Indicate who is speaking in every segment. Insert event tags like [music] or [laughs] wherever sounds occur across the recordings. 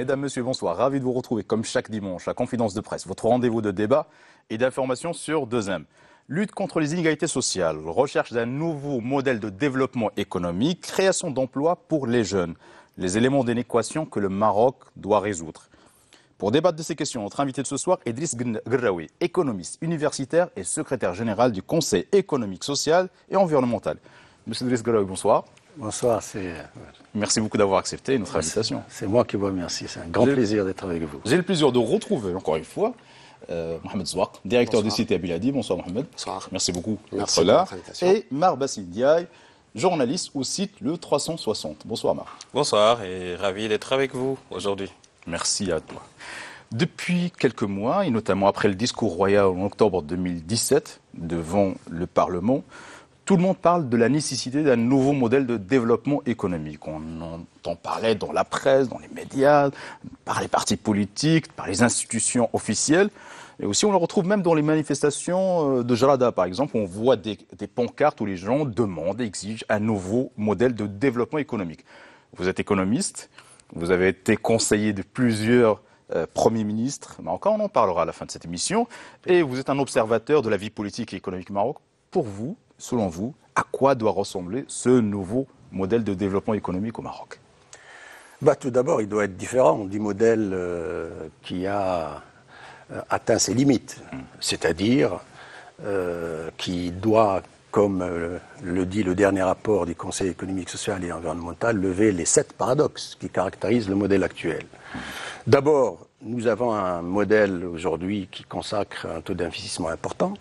Speaker 1: Mesdames, Messieurs, bonsoir. Ravi de vous retrouver comme chaque dimanche à Confidence de Presse, votre rendez-vous de débat et d'information sur 2M. Lutte contre les inégalités sociales, recherche d'un nouveau modèle de développement économique, création d'emplois pour les jeunes. Les éléments d'une équation que le Maroc doit résoudre. Pour débattre de ces questions, notre invité de ce soir est Driss Graoui, économiste universitaire et secrétaire général du Conseil économique, social et environnemental. Monsieur Driss Graoui, bonsoir. Bonsoir. Euh, Merci beaucoup d'avoir accepté notre invitation. C'est moi qui vous remercie. C'est un grand plaisir d'être avec vous. J'ai le plaisir de retrouver encore une fois euh, Mohamed Zouak, directeur du site Abiladi. Bonsoir Mohamed. Bonsoir. Merci beaucoup
Speaker 2: d'être là. Et
Speaker 1: Mar Diaye, journaliste au site Le 360.
Speaker 2: Bonsoir Mar. Bonsoir et ravi d'être avec vous aujourd'hui. Merci à toi.
Speaker 1: Depuis quelques mois, et notamment après le discours royal en octobre 2017 devant le Parlement, tout le monde parle de la nécessité d'un nouveau modèle de développement économique. On en parlait dans la presse, dans les médias, par les partis politiques, par les institutions officielles. Et aussi, on le retrouve même dans les manifestations euh, de Jalada, par exemple, où on voit des, pancartes où les gens demandent et exigent un nouveau modèle de développement économique. Vous êtes économiste, vous avez été conseiller de plusieurs euh, premiers ministres, mais encore on en parlera à la fin de cette émission, et vous êtes un observateur de la vie politique et économique maroc. Pour vous, selon vous, à quoi doit ressembler ce nouveau modèle de développement économique au Maroc
Speaker 3: bah, Tout d'abord, il doit être différent du modèle euh, qui a euh, atteint ses limites, mm. c'est-à-dire euh, qui doit, comme le dit le dernier rapport du Conseil économique, social et environnemental, lever les sept paradoxes qui caractérisent le modèle actuel. D'abord, nous avons un modèle aujourd'hui qui consacre un taux d'investissement important,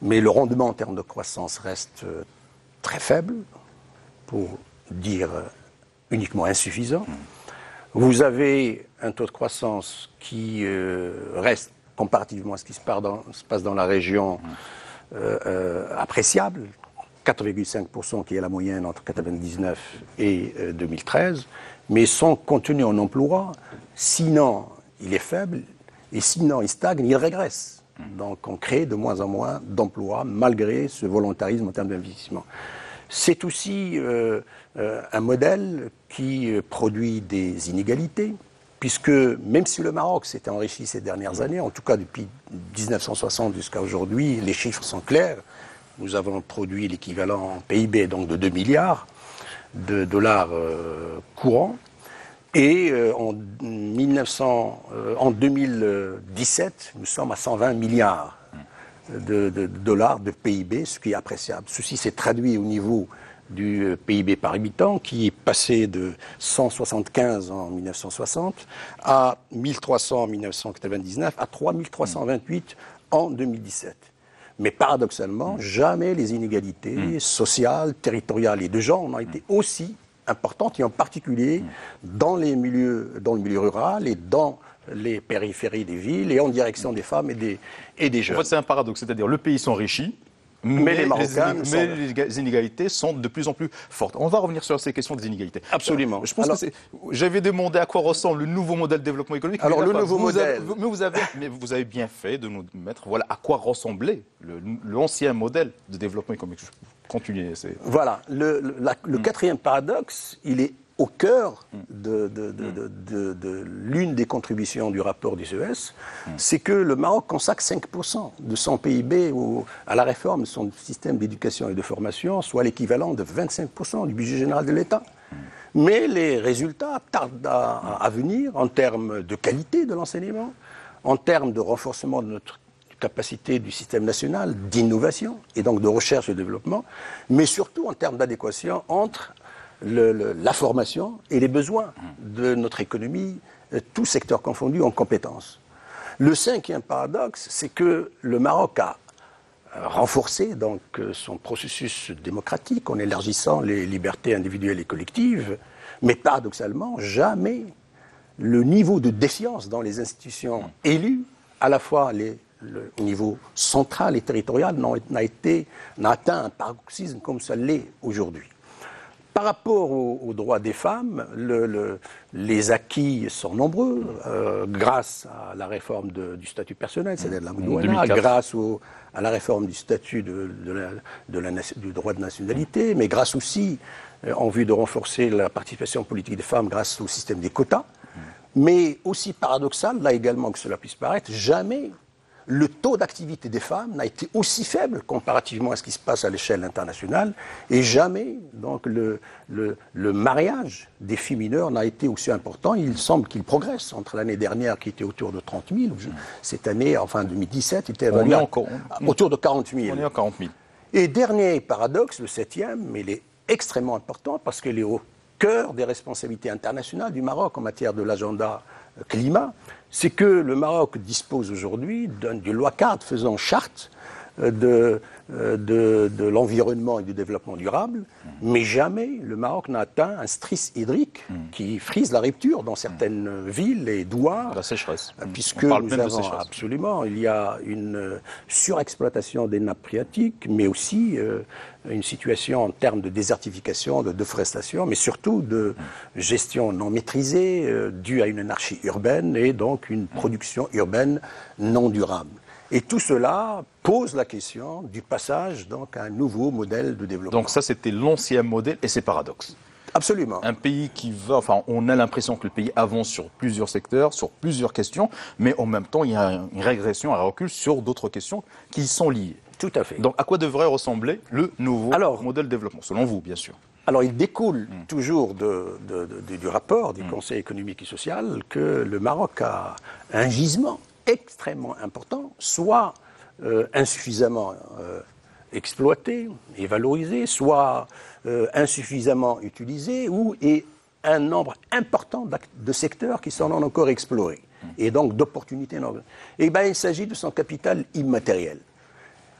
Speaker 3: mais le rendement en termes de croissance reste euh, très faible, pour dire euh, uniquement insuffisant. Mm. Vous avez un taux de croissance qui euh, reste, comparativement à ce qui se, passe dans la région, mm. appréciable, 4,5% qui est la moyenne entre 1999 et 2013, mais son contenu en emploi, sinon il est faible, et sinon il stagne, il régresse. Donc on crée de moins en moins d'emplois malgré ce volontarisme en termes d'investissement. C'est aussi euh, euh, un modèle qui euh, produit des inégalités, puisque même si le Maroc s'est enrichi ces dernières années, en tout cas depuis 1960 jusqu'à aujourd'hui, les chiffres sont clairs. Nous avons produit l'équivalent en PIB donc de 2 milliards de dollars courants. Et euh, en, euh, en 2017, nous sommes à 120 milliards de, dollars de PIB, ce qui est appréciable. Ceci s'est traduit au niveau du euh, PIB par habitant, qui est passé de 175 en 1960 à 1300 en 1999, à 3328 en 2017. Mais paradoxalement, mm. jamais les inégalités mm. sociales, territoriales et de genre n'ont été mm. aussi importante, et en particulier dans, les milieux, dans le milieu rural et dans les périphéries des villes et en direction des femmes et des, et des jeunes. En fait, c'est un paradoxe, c'est-à-dire le pays s'enrichit, mais, les, mais
Speaker 1: les inégalités sont de plus en plus fortes. On va revenir sur ces questions des inégalités. Absolument. Je pense j'avais demandé à quoi ressemble le nouveau modèle de développement économique. Alors le nouveau modèle. mais, vous avez, mais vous avez bien fait de nous mettre voilà à quoi ressemblait l'ancien modèle de développement économique.
Speaker 3: Voilà. Le, mm. quatrième paradoxe, il est au cœur mm. mm. de, l'une des contributions du rapport du CES, c'est que le Maroc consacre 5% de son PIB à la réforme de son système d'éducation et de formation, soit l'équivalent de 25% du budget général de l'État. Mais les résultats tardent à, à venir en termes de qualité de l'enseignement, en termes de renforcement de notre capacité du système national d'innovation et donc de recherche et de développement, mais surtout en termes d'adéquation entre la formation et les besoins de notre économie, euh, tous secteurs confondus en compétences. Le cinquième paradoxe, c'est que le Maroc a euh, renforcé donc euh, son processus démocratique en élargissant les libertés individuelles et collectives, mais paradoxalement, jamais le niveau de défiance dans les institutions élues, à la fois les le, au niveau central et territorial n'a été n'a atteint un paroxysme comme ça l'est aujourd'hui. Par rapport aux, droits des femmes, le, les acquis sont nombreux euh, grâce à la réforme du statut personnel, c'est-à-dire de la Moudouana, mmh. grâce à la réforme du statut de, de la, du droit de nationalité, mmh. mais grâce aussi euh, en vue de renforcer la participation politique des femmes grâce au système des quotas. Mmh. Mais aussi paradoxal, là également que cela puisse paraître, jamais le taux d'activité des femmes n'a été aussi faible comparativement à ce qui se passe à l'échelle internationale, et jamais donc le, mariage des filles mineures n'a été aussi important. Il semble qu'il progresse entre l'année dernière qui était autour de 30 000, cette année, en fin 2017, était autour de 40 000. On 40 000. Et dernier paradoxe, le septième, mais il est extrêmement important parce qu'il est au cœur des responsabilités internationales du Maroc en matière de l'agenda climat, c'est que le Maroc dispose aujourd'hui d'une loi cadre faisant charte euh, de, l'environnement et du développement durable, mm. mais jamais le Maroc n'a atteint un stress hydrique mm. qui frise la rupture dans certaines mm. villes et douars. La sécheresse. Euh, puisque On parle même de sécheresse. absolument, il y a une euh, surexploitation des nappes phréatiques, mais aussi une situation en termes de désertification, de déforestation, mais surtout de gestion non maîtrisée due à une anarchie urbaine et donc une production urbaine non durable. Et tout cela pose la question du passage donc, à un nouveau modèle de développement. Donc ça, c'était l'ancien modèle et c'est paradoxe. Absolument. Un
Speaker 1: pays qui va, enfin, on a l'impression que le pays avance sur plusieurs secteurs, sur plusieurs questions, mais en même temps, il y a une régression, un recul sur d'autres questions qui sont liées. Tout à fait. Donc, à quoi devrait
Speaker 3: ressembler le nouveau modèle de développement, selon vous, bien sûr Alors, il découle hmm. toujours du rapport du hmm. Conseil économique et social que le Maroc a un gisement extrêmement important, soit euh, insuffisamment euh, exploité et valorisé, soit euh, insuffisamment utilisé, ou et un nombre important de secteurs qui sont encore explorés, et donc d'opportunités eh bien, il s'agit de son capital immatériel.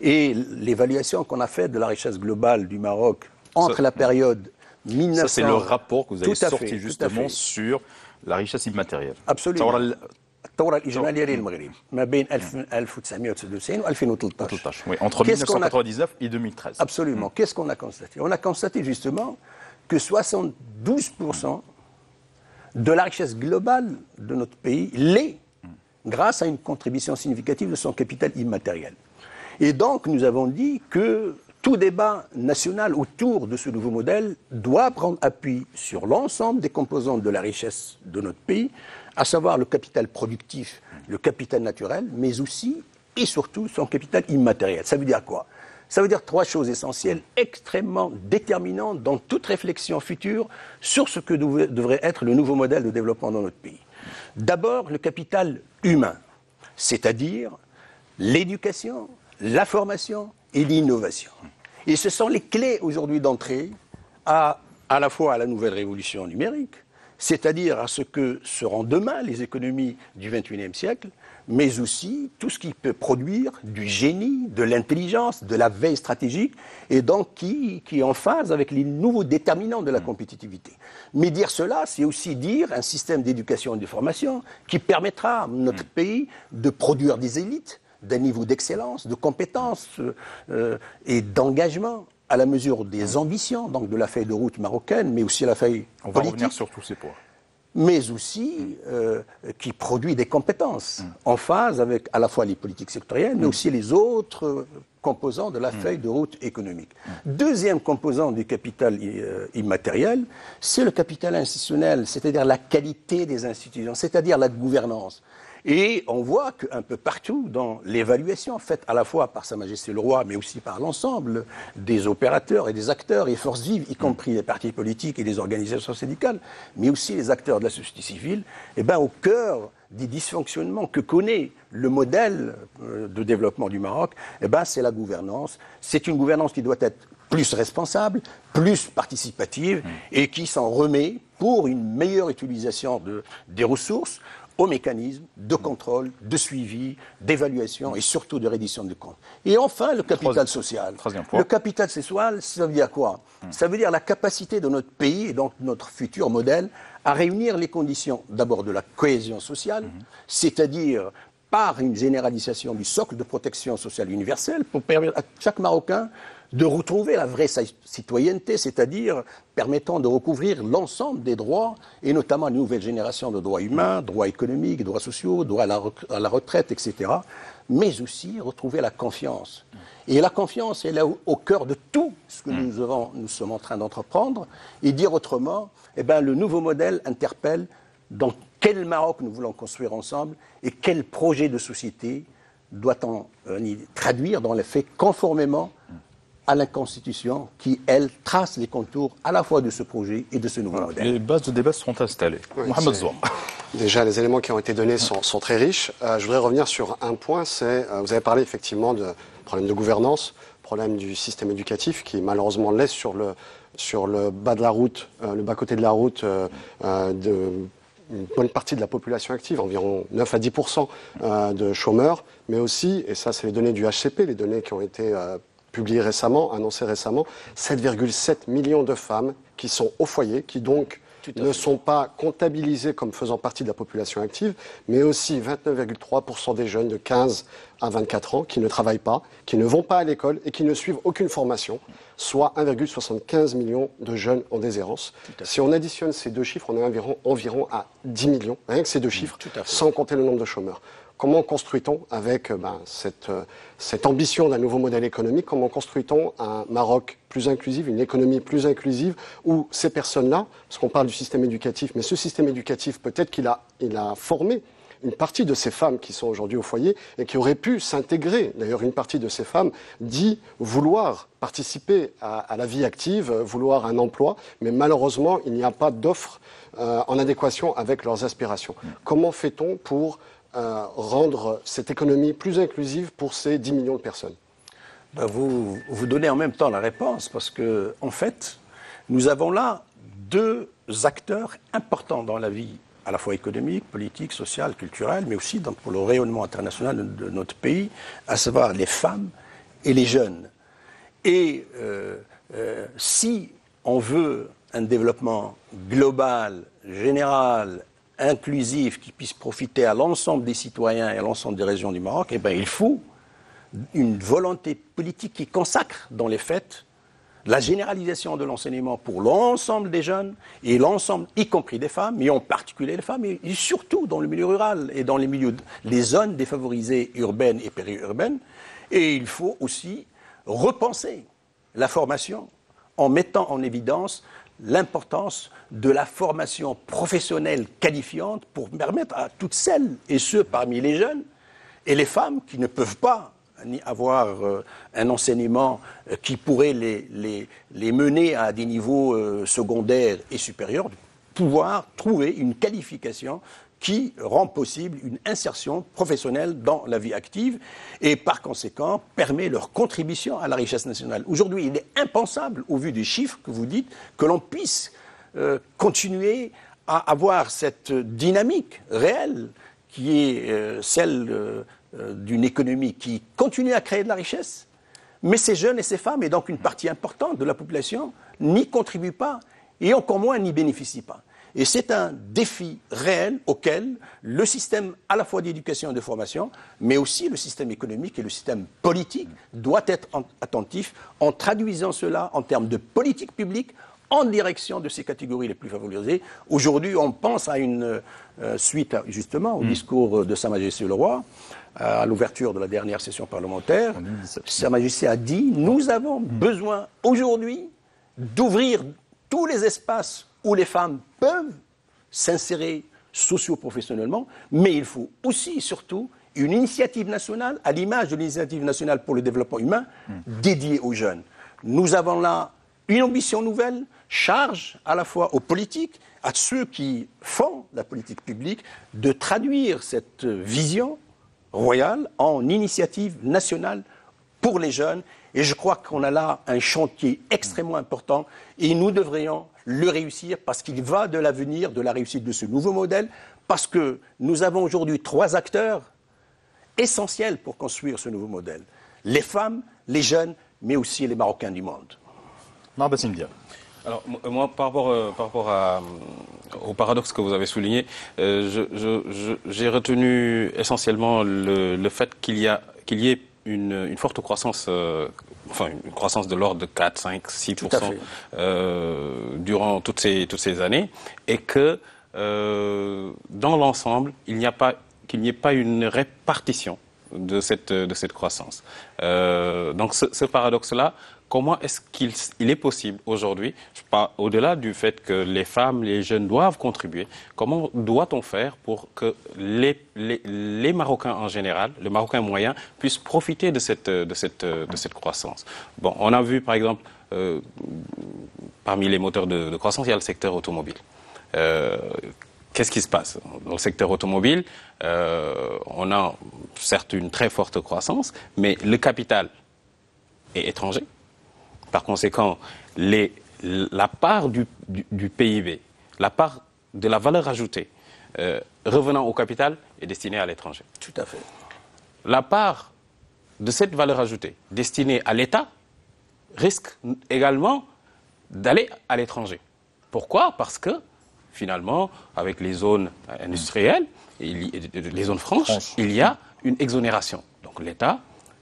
Speaker 3: Et l'évaluation qu'on a faite de la richesse globale du Maroc entre la période 1900... Ça, c'est le rapport que vous avez sorti justement
Speaker 1: sur la richesse immatérielle. Absolument
Speaker 3: entre 1999 et 2013. Absolument. Mm. Qu'est-ce qu'on a constaté On a constaté justement que 72% de la richesse globale de notre pays l'est grâce à une contribution significative de son capital immatériel. Et donc, nous avons dit que tout débat national autour de ce nouveau modèle doit prendre appui sur l'ensemble des composantes de la richesse de notre pays, à savoir le capital productif, le capital naturel, mais aussi et surtout son capital immatériel. Ça veut dire quoi Ça veut dire trois choses essentielles, extrêmement déterminantes dans toute réflexion future sur ce que devrait être le nouveau modèle de développement dans notre pays. D'abord, le capital humain, c'est-à-dire l'éducation, la formation et l'innovation. Et ce sont les clés aujourd'hui d'entrée à, à la fois à la nouvelle révolution numérique, c'est-à-dire à ce que seront demain les économies du XXIe siècle, mais aussi tout ce qui peut produire du génie, de l'intelligence, de la veille stratégique, et donc qui, est en phase avec les nouveaux déterminants de la mm. compétitivité. Mais dire cela, c'est aussi dire un système d'éducation et de formation qui permettra à notre mm. pays de produire des élites d'un niveau d'excellence, de compétences euh, euh, et d'engagement à la mesure des ambitions, donc de la feuille de route marocaine, mais aussi la feuille politique. va revenir sur tous ces points. Mais aussi euh, qui produit des compétences mm. en phase avec à la fois les politiques sectorielles, mais mm. aussi les autres composants de la mm. feuille de route économique. Deuxième composant du capital euh, immatériel, c'est le capital institutionnel, c'est-à-dire la qualité des institutions, c'est-à-dire la gouvernance. Et on voit qu'un peu partout, dans l'évaluation faite à la fois par Sa Majesté le Roi, mais aussi par l'ensemble des opérateurs et des acteurs et forces vives, y compris les partis politiques et les organisations syndicales, mais aussi les acteurs de la société civile, eh ben, au cœur des dysfonctionnements que connaît le modèle euh, de développement du Maroc, eh ben, c'est la gouvernance. C'est une gouvernance qui doit être plus responsable, plus participative mmh. et qui s'en remet pour une meilleure utilisation des ressources, aux mécanismes de contrôle, de suivi, d'évaluation et surtout de reddition de comptes. Et enfin, le capital social. le capital social, ça veut dire quoi hmm. Ça veut dire la capacité de notre pays et donc notre futur modèle à réunir les conditions d'abord de la cohésion sociale, hmm. c'est-à-dire par une généralisation du socle de protection sociale universelle pour permettre à chaque Marocain de retrouver la vraie citoyenneté, c'est-à-dire permettant de recouvrir l'ensemble des droits, et notamment la nouvelle génération de droits humains, droits économiques, droits sociaux, droits à la, retraite, etc., mais aussi retrouver la confiance. Et la confiance, elle est au, au cœur de tout ce que nous, sommes en train d'entreprendre, et dire autrement, eh ben, le nouveau modèle interpelle dans quel Maroc nous voulons construire ensemble et quel projet de société doit-on euh, traduire dans les faits conformément
Speaker 4: à la Constitution qui, elle, trace les contours à la fois de ce projet et de ce nouveau modèle. Les bases de débat seront installées. Mohamed Déjà, les éléments qui ont été donnés sont, très riches. Euh, je voudrais revenir sur un point, c'est, euh, vous avez parlé effectivement de problème de gouvernance, problème du système éducatif qui malheureusement laisse sur le, sur le bas de la route, euh, le bas côté de la route une bonne partie de la population active, environ 9 à 10 de chômeurs, mais aussi, et ça c'est les données du HCP, les données qui ont été publié récemment, annoncé récemment, 7,7 millions de femmes qui sont au foyer, qui donc ne sont pas comptabilisées comme faisant partie de la population active, mais aussi 29,3% des jeunes de 15 à 24 ans qui ne travaillent pas, qui ne vont pas à l'école et qui ne suivent aucune formation, soit 1,75 million de jeunes en déshérence. Si on additionne ces deux chiffres, on est environ, environ à 10 millions, rien hein, que ces deux mmh, chiffres, sans compter le nombre de chômeurs. Comment construit-on avec euh, ben, euh, cette, ambition d'un nouveau modèle économique Comment construit-on un Maroc plus inclusif, une économie plus inclusive, où ces personnes-là, parce qu'on parle du système éducatif, mais ce système éducatif, peut-être qu'il a, il a formé une partie de ces femmes qui sont aujourd'hui au foyer et qui auraient pu s'intégrer. D'ailleurs, une partie de ces femmes dit vouloir participer à, la vie active, vouloir un emploi, mais malheureusement, il n'y a pas d'offre euh, en adéquation avec leurs aspirations. Mm. Comment fait-on pour à rendre cette économie plus inclusive pour ces 10 millions de personnes ben, vous, vous donnez en même temps la réponse, parce que, en fait, nous avons là deux
Speaker 3: acteurs importants dans la vie, à la fois économique, politique, sociale, culturelle, mais aussi pour le rayonnement international de notre pays, à savoir les femmes et les jeunes. Et euh, euh, si on veut un développement global, général, inclusive qui puisse profiter à l'ensemble des citoyens et à l'ensemble des régions du Maroc, eh bien, il faut une volonté politique qui consacre dans les faits la généralisation de l'enseignement pour l'ensemble des jeunes et l'ensemble, y compris des femmes, et en particulier les femmes, et surtout dans le milieu rural et dans les milieux, les zones défavorisées urbaines et périurbaines. Et il faut aussi repenser la formation en mettant en évidence l'importance de la formation professionnelle qualifiante pour permettre à toutes celles et ceux parmi les jeunes et les femmes qui ne peuvent pas ni avoir euh, un enseignement euh, qui pourrait les, les, mener à des niveaux euh, secondaires et supérieurs, pouvoir trouver une qualification qui rend possible une insertion professionnelle dans la vie active et par conséquent permet leur contribution à la richesse nationale. Aujourd'hui, il est impensable, au vu des chiffres que vous dites, que l'on puisse euh, continuer à avoir cette dynamique réelle qui est euh, celle euh, d'une économie qui continue à créer de la richesse, mais ces jeunes et ces femmes, et donc une partie importante de la population, n'y contribuent pas et encore moins n'y bénéficient pas. Et c'est un défi réel auquel le système à la fois d'éducation et de formation, mais aussi le système économique et le système politique doit être attentif en traduisant cela en termes de politique publique en direction de ces catégories les plus favorisées. Aujourd'hui, on pense à une euh, suite, justement, au hmm. discours de Sa Majesté le Roi, à l'ouverture de la dernière session parlementaire. Sa Majesté a dit, nous avons hmm. besoin aujourd'hui d'ouvrir tous les espaces où les femmes peuvent s'insérer socio-professionnellement, mais il faut aussi surtout une initiative nationale, à l'image de l'initiative nationale pour le développement humain, dédiée aux jeunes. Nous avons là une ambition nouvelle, charge à la fois aux politiques, à ceux qui font la politique publique, de traduire cette vision royale en initiative nationale pour les jeunes. Et je crois qu'on a là un chantier extrêmement important et nous devrions le réussir parce qu'il va de l'avenir, de la réussite de ce nouveau modèle, parce que nous avons aujourd'hui trois acteurs essentiels pour construire ce nouveau modèle. Les femmes, les jeunes, mais aussi les Marocains du monde.
Speaker 2: Alors, moi, par rapport, euh, rapport au paradoxe que vous avez souligné, euh, j'ai retenu essentiellement le, fait qu'il y, y, ait une, une forte croissance euh, enfin une croissance de l'ordre de 4, 5, 6 durant toutes ces, toutes ces années, et que euh, dans l'ensemble, il n'y a pas qu'il n'y ait pas une répartition de cette, de cette croissance. Euh, donc ce paradoxe-là Comment est-ce qu'il est possible aujourd'hui, au-delà du fait que les femmes, les jeunes doivent contribuer, comment doit-on faire pour que les, Marocains en général, le Marocain moyen, puissent profiter de cette, croissance Bon, on a vu par exemple, euh, parmi les moteurs de, croissance, il y a le secteur automobile. Euh, qu'est-ce qui se passe Dans le secteur automobile, euh, on a certes une très forte croissance, mais le capital est étranger. Par conséquent, la part du, PIB, la part de la valeur ajoutée euh, revenant au capital est destinée à l'étranger. Tout à fait. La part de cette valeur ajoutée destinée à l'État risque également d'aller à l'étranger. Pourquoi Parce que finalement, avec les zones industrielles, les zones franches, il y a une exonération. Donc l'État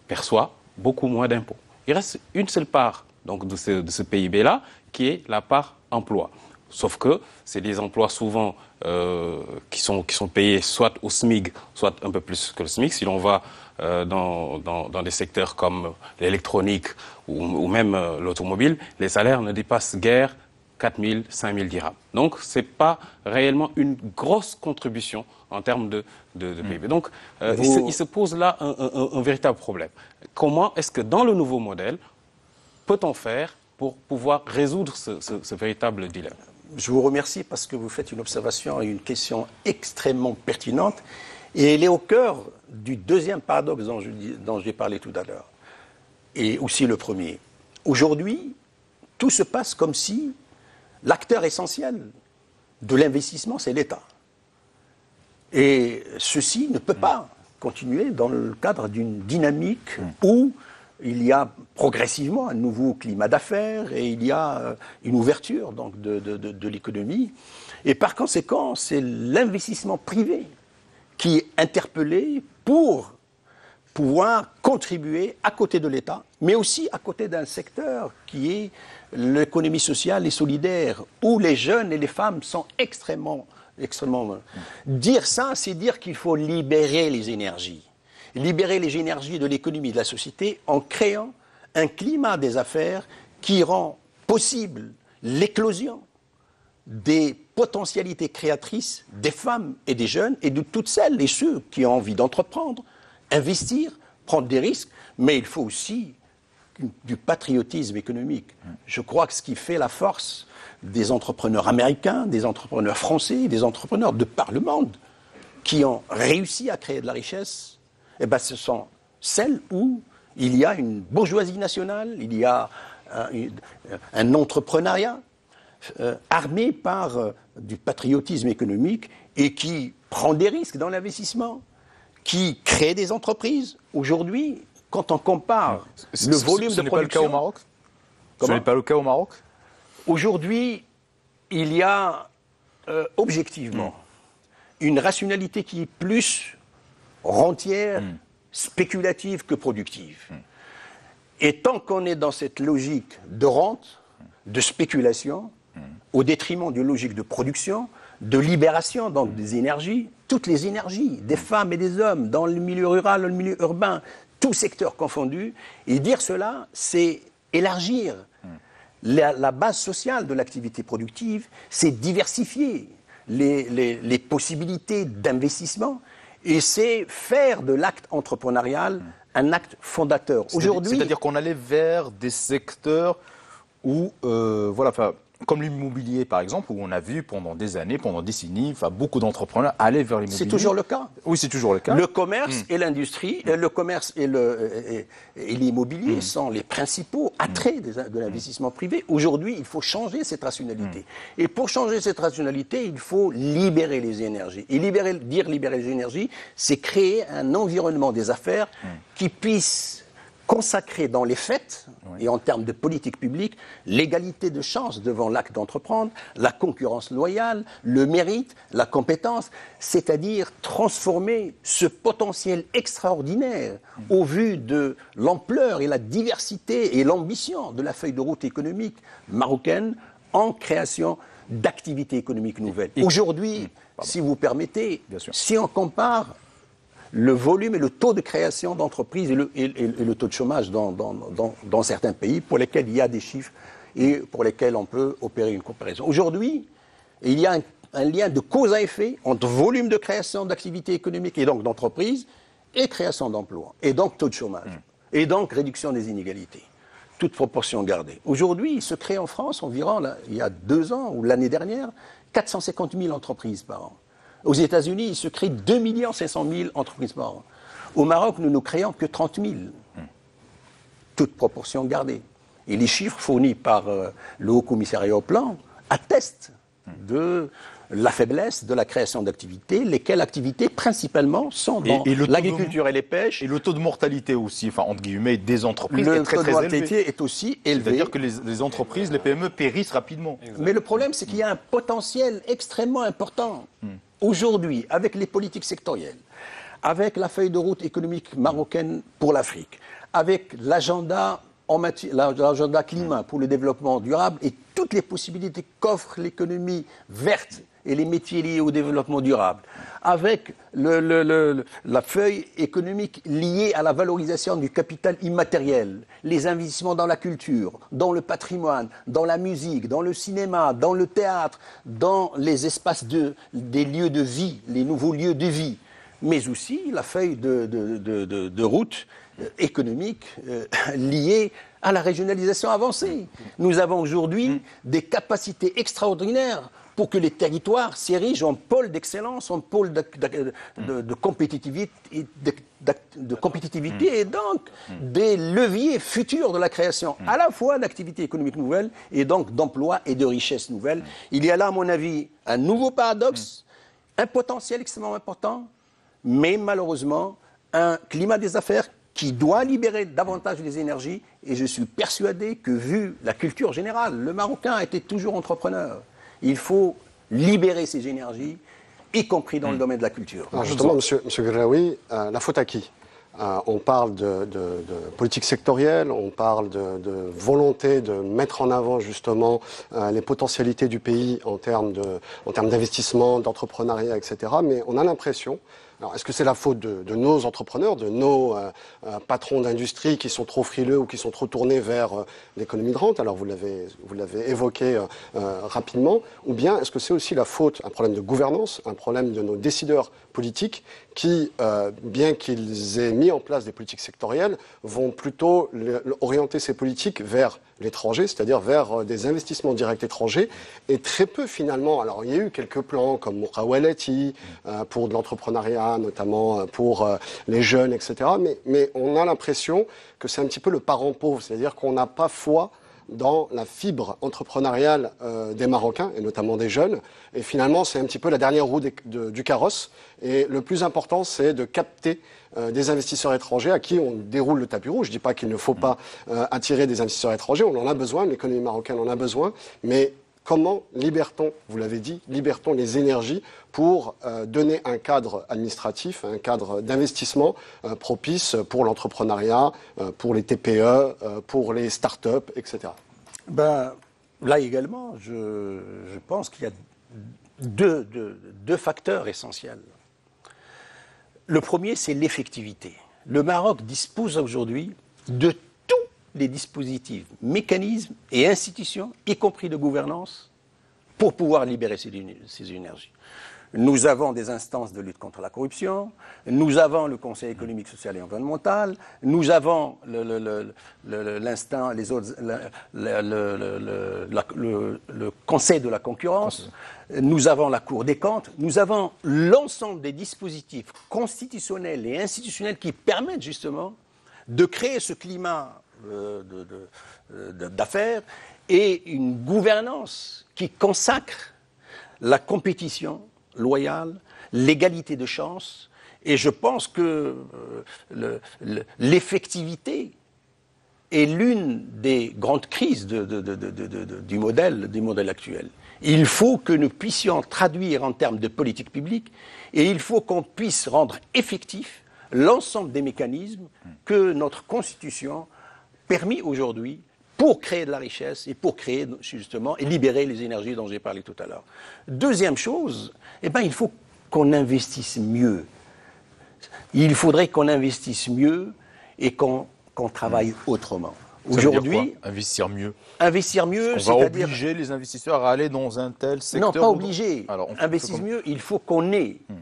Speaker 2: perçoit beaucoup moins d'impôts. Il reste une seule part donc de ce, PIB-là, qui est la part emploi. Sauf que c'est des emplois souvent euh, qui, sont, payés soit au SMIG, soit un peu plus que le SMIC. Si l'on va euh, dans, des secteurs comme l'électronique ou, même euh, l'automobile, les salaires ne dépassent guère 4 000, 5 000 dirhams. Donc ce n'est pas réellement une grosse contribution en termes de, PIB. Hmm. Donc il, se, pose là un véritable problème. Comment est-ce que dans le nouveau modèle, peut-on faire pour pouvoir résoudre ce, véritable dilemme Je vous remercie parce que
Speaker 3: vous faites une observation et une question extrêmement pertinente. Et elle est au cœur du deuxième paradoxe dont, dont j'ai parlé tout à l'heure, et aussi le premier. Aujourd'hui, tout se passe comme si l'acteur essentiel de l'investissement, c'est l'État. Et ceci ne peut pas continuer dans le cadre d'une dynamique mm. où il y a progressivement un nouveau climat d'affaires et il y a euh, une ouverture de, l'économie. Et par conséquent, c'est l'investissement privé qui est interpellé pour pouvoir contribuer à côté de l'État, mais aussi à côté d'un secteur qui est l'économie sociale et solidaire, où les jeunes et les femmes sont extrêmement... extrêmement... Dire ça, c'est dire qu'il faut libérer les énergies libérer les énergies de l'économie et de la société en créant un climat des affaires qui rend possible l'éclosion des potentialités créatrices des femmes et des jeunes et de toutes celles et ceux qui ont envie d'entreprendre, investir, prendre des risques, mais il faut aussi du patriotisme économique. Je crois que ce qui fait la force des entrepreneurs américains, des entrepreneurs français, des entrepreneurs de par le monde, qui ont réussi à créer de la richesse, eh ben, ce sont celles où il y a une bourgeoisie nationale, il y a euh, euh, un, entrepreneuriat euh, armé par du patriotisme économique et qui prend des risques dans l'investissement, qui crée des entreprises. Aujourd'hui, quand on compare le volume de production... Pas le cas au Maroc
Speaker 1: ce n'est pas le cas au Maroc
Speaker 3: Aujourd'hui, il y a objectivement hmm. une rationalité qui est plus rentière, hmm. spéculative que productive. Et tant qu'on est dans cette logique de rente, de spéculation, hmm. au détriment d'une logique de production, de libération donc des énergies, toutes les énergies, des hmm. femmes et des hommes, dans le milieu rural, dans le milieu urbain, tout secteur confondu, et dire cela, c'est élargir la, base sociale de l'activité productive, c'est diversifier les possibilités d'investissement, et c'est faire de l'acte entrepreneurial mm. un acte fondateur. Aujourd'hui, c'est-à-dire
Speaker 1: qu'on allait vers des secteurs où, euh, voilà, enfin, comme l'immobilier, par exemple, où on a vu pendant des années, pendant des décennies, beaucoup d'entrepreneurs aller vers l'immobilier. C'est toujours le cas. Oui, c'est toujours le cas. Le commerce hmm. et
Speaker 3: l'industrie, hmm. euh, le commerce et euh, l'immobilier hmm. sont les principaux attraits de l'investissement privé. Aujourd'hui, il faut changer cette rationalité. Et pour changer cette rationalité, il faut libérer les énergies. Et libérer, dire libérer les énergies, c'est créer un environnement des affaires qui puisse consacrer dans les faits et en termes de politique publique l'égalité de chance devant l'acte d'entreprendre, la concurrence loyale, le mérite, la compétence, c'est-à-dire transformer ce potentiel extraordinaire mm. au vu de l'ampleur et la diversité et l'ambition de la feuille de route économique marocaine en création d'activités économiques nouvelles. Aujourd'hui, mm. si vous permettez, si on compare le volume et le taux de création d'entreprises et, le, taux de chômage dans, certains pays pour lesquels il y a des chiffres et pour lesquels on peut opérer une comparaison. Aujourd'hui, il y a un, lien de cause à effet entre volume de création d'activités économiques et donc d'entreprises et création d'emplois et donc taux de chômage mm. et donc réduction des inégalités. Toute proportion gardée. Aujourd'hui, il se crée en France environ, il y a deux ans ou l'année dernière, 450 000 entreprises par an. Aux États-Unis, il se crée 2 500 000 entreprises mortes. Au Maroc, nous ne créons que 30 000, toute proportion gardée. Et les chiffres fournis par euh, le Haut Commissariat au Plan attestent de la faiblesse de la création d'activités, lesquelles activités principalement sont dans l'agriculture
Speaker 1: et les pêches. Et le taux de mortalité aussi, enfin entre guillemets, des entreprises est très, taux de mortalité est aussi élevé. C'est-à-dire que les, entreprises, les PME périssent rapidement.
Speaker 3: Mais le problème, c'est qu'il y a un potentiel extrêmement important. Hmm aujourd'hui, avec les politiques sectorielles, avec la feuille de route économique marocaine pour l'Afrique, avec l'agenda climat pour le développement durable et toutes les possibilités qu'offre l'économie verte et les métiers liés au développement durable, avec la feuille économique liée à la valorisation du capital immatériel, les investissements dans la culture, dans le patrimoine, dans la musique, dans le cinéma, dans le théâtre, dans les espaces de, des lieux de vie, les nouveaux lieux de vie, mais aussi la feuille de, route euh, économique euh, [laughs] liée à la régionalisation avancée. Nous avons aujourd'hui mmh. des capacités extraordinaires pour que les territoires s'érigent en pôle d'excellence, en pôle mm. de, compétitivité, mm. et donc mm. des leviers futurs de la création, à la fois d'activités économiques nouvelles et donc d'emplois et de richesses nouvelles. Il y a là, à mon avis, un nouveau paradoxe, un potentiel extrêmement important, mais malheureusement, un climat des affaires qui doit libérer davantage les énergies. Et je suis persuadé que, vu la culture générale, le Marocain était toujours entrepreneur. Il faut libérer ces énergies, y compris dans le mm. domaine de la culture. justement,
Speaker 4: Monsieur, euh, la faute à qui euh, on parle de, politique sectorielle, on parle de, volonté de mettre en avant justement euh, les potentialités du pays en termes d'investissement, d'entrepreneuriat, etc. Mais on a l'impression alors, est-ce que c'est la faute de, nos entrepreneurs, de nos euh, euh, patrons d'industrie qui sont trop frileux ou qui sont trop tournés vers euh, l'économie de rente Alors, vous l'avez, vous l'avez évoqué rapidement. Ou bien, est-ce que c'est aussi la faute, un problème de gouvernance, un problème de nos décideurs politiques qui, euh, bien qu'ils aient mis en place des politiques sectorielles, vont plutôt orienter ces politiques vers l'étranger, c'est-à-dire vers euh, des investissements directs étrangers, et très peu finalement. Alors il y a eu quelques plans comme Rawalati euh, pour de l'entrepreneuriat, notamment euh, pour les jeunes, etc. Mais, mais on a l'impression que c'est un petit peu le parent pauvre, c'est-à-dire qu'on n'a pas foi dans la fibre entrepreneuriale euh, des Marocains, et notamment des jeunes. Et finalement, c'est un petit peu la dernière roue du carrosse. Et le plus important, c'est de capter euh, des investisseurs étrangers à qui on déroule le tapis rouge. Je ne dis pas qu'il ne faut pas euh, attirer des investisseurs étrangers, on en a besoin, l'économie marocaine en a besoin, mais comment libère vous l'avez dit, libère les énergies pour euh, donner un cadre administratif, un cadre d'investissement euh, propice pour l'entrepreneuriat, euh, pour les TPE, pour les start-up, etc.
Speaker 3: Ben, là également, je, pense qu'il y a deux, facteurs essentiels. Le premier, c'est l'effectivité. Le Maroc dispose aujourd'hui de tous les dispositifs, mécanismes et institutions, y compris de gouvernance, pour pouvoir libérer ces ses énergies. Nous avons des instances de lutte contre la corruption, nous avons le Conseil économique, social et environnemental, nous avons les autres, le, Conseil de la concurrence, nous avons la Cour des comptes, nous avons l'ensemble des dispositifs constitutionnels et institutionnels qui permettent justement de créer ce climat euh, d'affaires et une gouvernance qui consacre la compétition loyale, l'égalité de chance, et je pense que euh, l'effectivité est l'une des grandes crises du, modèle, du modèle actuel. Il faut que nous puissions traduire en termes de politique publique et il faut qu'on puisse rendre effectif l'ensemble des mécanismes que notre Constitution permet aujourd'hui pour créer de la richesse et pour créer justement et libérer les énergies dont j'ai parlé tout à l'heure. Deuxième chose, eh ben, il faut qu'on investisse mieux. Il faudrait qu'on investisse mieux et qu'on travaille mmh. autrement. Aujourd'hui, investir mieux. Investir mieux, c'est-à-dire obliger
Speaker 1: les investisseurs à aller dans un tel secteur. Non, pas
Speaker 3: obligé. investir mieux, il faut qu'on ait mmh.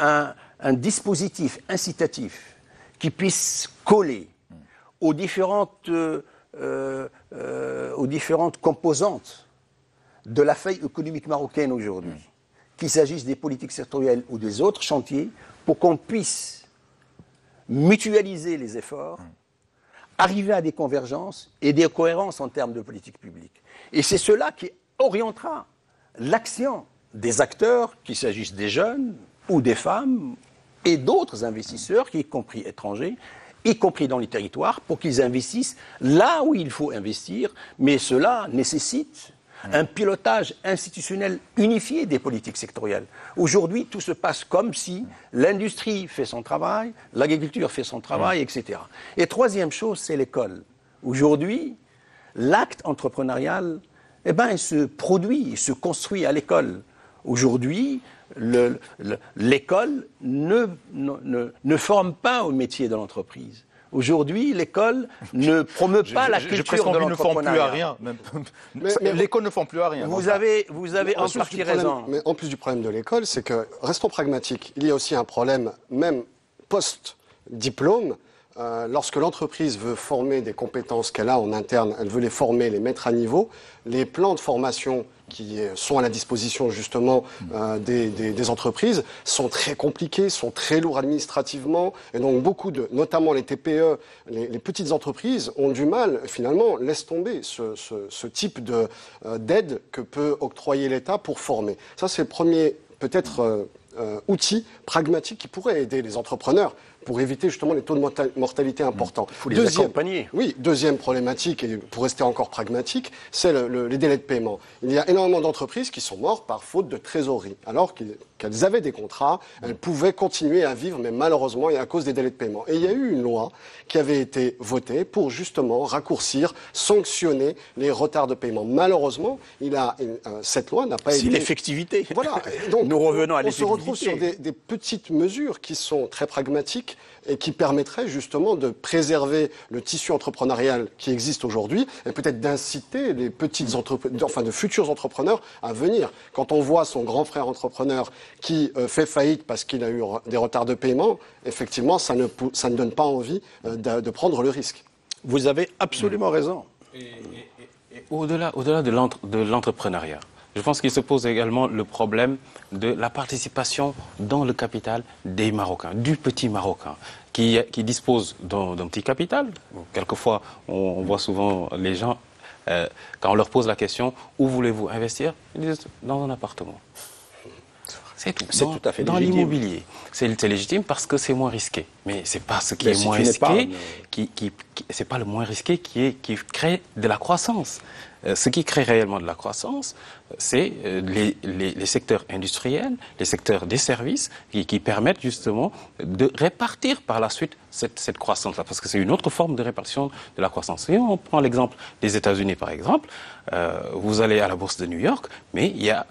Speaker 3: un, dispositif incitatif qui puisse coller mmh. aux différentes euh, euh, euh, aux différentes composantes de la feuille économique marocaine aujourd'hui, mm. qu'il s'agisse des politiques sectorielles ou des autres chantiers, pour qu'on puisse mutualiser les efforts, mm. arriver à des convergences et des cohérences en termes de politique publique. Et c'est cela qui orientera l'action des acteurs, qu'il s'agisse des jeunes ou des femmes, et d'autres investisseurs, y compris étrangers, y compris dans les territoires, pour qu'ils investissent là où il faut investir, mais cela nécessite un pilotage institutionnel unifié des politiques sectorielles. Aujourd'hui, tout se passe comme si l'industrie fait son travail, l'agriculture fait son travail, etc. Et troisième chose, c'est l'école. Aujourd'hui, l'acte entrepreneurial, eh ben, il se produit, se construit à l'école. Aujourd'hui, l'école ne, ne, forme pas au métier de l'entreprise. Aujourd'hui, l'école [laughs] ne promeut pas la culture je, je de l'entrepreneuriat. [laughs] L'école ne forme plus à
Speaker 1: rien. Vous avez, vous avez en, partie raison.
Speaker 4: Mais en plus du problème de l'école, c'est que, restons pragmatiques, il y a aussi un problème, même post-diplôme, euh, lorsque l'entreprise veut former des compétences qu'elle a en interne, elle veut les former, les mettre à niveau, les plans de formation qui euh, sont à la disposition justement euh, des, entreprises sont très compliqués, sont très lourds administrativement, et donc beaucoup de, notamment les TPE, les, petites entreprises ont du mal finalement, laisse tomber ce, type d'aide que peut octroyer l'État pour former. Ça c'est le premier peut-être outil pragmatique qui pourrait aider les entrepreneurs pour éviter justement les taux de mortalité mmh. importants. Il faut les deuxième, accompagner. Oui, deuxième problématique, et pour rester encore pragmatique, c'est les délais de paiement. Il y a énormément d'entreprises qui sont mortes par faute de trésorerie, alors qu'ils qu'elles avaient des contrats, elles pouvaient continuer à vivre, mais malheureusement, et à cause des délais de paiement. Et il y a eu une loi qui avait été votée pour justement raccourcir, sanctionner les retards de paiement. Malheureusement, euh, cette loi n'a pas été... C'est
Speaker 3: l'effectivité. Voilà. donc, Nous revenons à l'effectivité. On se retrouve sur des
Speaker 4: petites mesures qui sont très pragmatiques, et qui permettrait justement de préserver le tissu entrepreneurial qui existe aujourd'hui et peut-être d'inciter les petites entreprises, enfin de futurs entrepreneurs à venir. Quand on voit son grand frère entrepreneur qui euh, fait faillite parce qu'il a eu des retards de paiement, effectivement, ça ne, ça ne donne pas envie euh, de, prendre le risque. Vous avez absolument raison. Et,
Speaker 2: au-delà, au-delà de l'entrepreneuriat, je pense qu'il se pose également le problème de la participation dans le capital des Marocains, du petit Marocain, qui, dispose d'un petit capital. Quelquefois, on, voit souvent les gens, euh, quand on leur pose la question, où voulez-vous investir Ils disent, dans un appartement. C'est tout. C'est tout à fait Dans l'immobilier. C'est légitime parce que c'est moins risqué. Mais c'est pas ce qui est moins risqué, qui, c'est pas le moins risqué qui, est, qui crée de la croissance. Euh, ce qui crée réellement de la croissance, c'est euh, les, secteurs industriels, les secteurs des services, qui, permettent justement de répartir par la suite cette, croissance-là, parce que c'est une autre forme de répartition de la croissance. Si on prend l'exemple des États-Unis, par exemple, euh, vous allez à la bourse de New York, mais il y a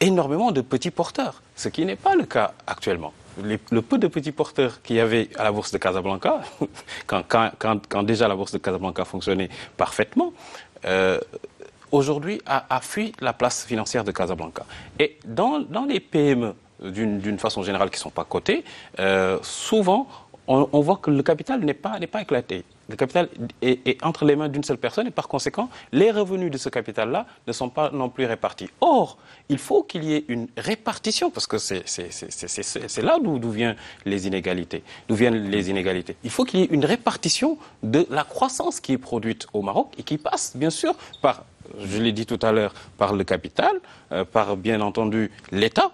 Speaker 2: énormément de petits porteurs, ce qui n'est pas le cas actuellement. le peu de petits porteurs qu'il y avait à la bourse de Casablanca, [laughs] quand, déjà la bourse de Casablanca fonctionnait parfaitement, euh, aujourd'hui, a, fui la place financière de Casablanca. Et dans, les PME, d'une façon générale, qui ne sont pas cotées, euh, souvent, on, voit que le capital n'est pas, pas éclaté. Le capital est, entre les mains d'une seule personne et par conséquent, les revenus de ce capital-là ne sont pas non plus répartis. Or, il faut qu'il y ait une répartition parce que c'est là d'où viennent les inégalités. D'où viennent les inégalités. Il faut qu'il y ait une répartition de la croissance qui est produite au Maroc et qui passe, bien sûr, par, je l'ai dit tout à l'heure, par le capital, euh, par bien entendu l'État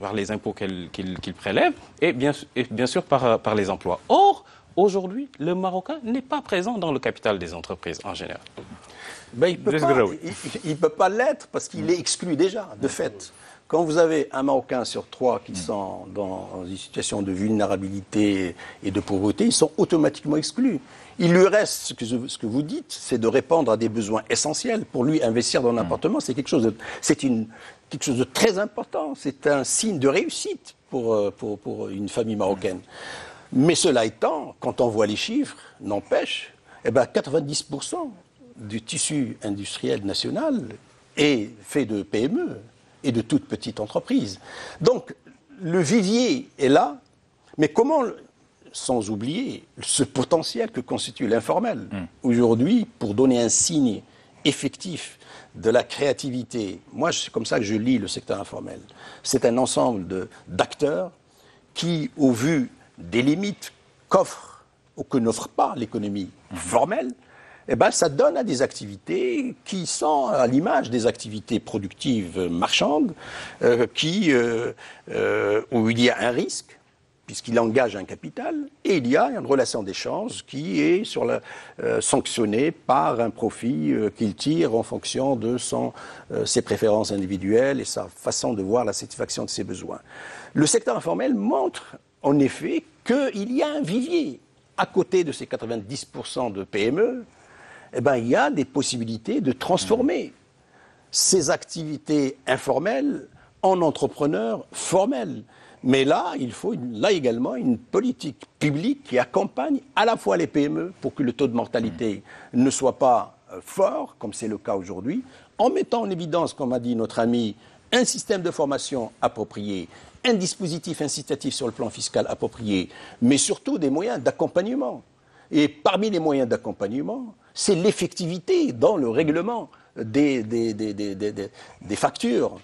Speaker 2: par les impôts qu'ils prélèvent et bien, sûr par, euh, par les emplois. Or, aujourd'hui, le Marocain n'est pas présent dans le capital des entreprises en général. il ne peut, pas l'être parce qu'il est exclu déjà, de fait.
Speaker 3: Quand vous avez un Marocain sur trois qui sont dans une situation de vulnérabilité et de pauvreté, ils sont automatiquement exclus. Il lui reste, ce que, ce que vous dites, c'est de répondre à des besoins essentiels. Pour lui, investir dans un hmm. appartement, c'est quelque chose de... C'est une, quelque chose de très important. C'est un signe de réussite euh, pour, pour, une famille marocaine. Mais cela étant, quand on voit les chiffres, n'empêche, eh ben 90% du tissu industriel national est fait de PME et de toutes petites entreprises. Donc le vivier est là, mais comment, sans oublier ce potentiel que constitue l'informel, hmm. aujourd'hui, pour donner un signe effectif de la créativité. Moi, c'est comme ça que je lis le secteur informel. C'est un ensemble d'acteurs qui, au vu des limites qu'offre ou que n'offre pas l'économie mhm. formelle, eh ben, ça donne à des activités qui sont à l'image des activités productives marchandes, euh, qui, euh, euh, où il y a un risque, puisqu'il engage un capital, et il y a une relation d'échange qui est euh, sanctionnée par un profit euh, qu'il tire en fonction de euh, ses préférences individuelles et sa façon de voir la satisfaction de ses besoins. Le secteur informel montre en effet qu'il y a un vivier. À côté de ces 90% de PME, eh ben, il y a des possibilités de transformer ces activités informelles en entrepreneurs formels. Mais là, il faut là également une politique publique qui accompagne à la fois les PME pour que le taux de mortalité mm. ne soit pas euh, fort, comme c'est le cas aujourd'hui, en mettant en évidence, comme a dit notre ami, un système de formation approprié, un dispositif incitatif sur le plan fiscal approprié, mais surtout des moyens d'accompagnement. Et parmi les moyens d'accompagnement, c'est l'effectivité dans le règlement des factures.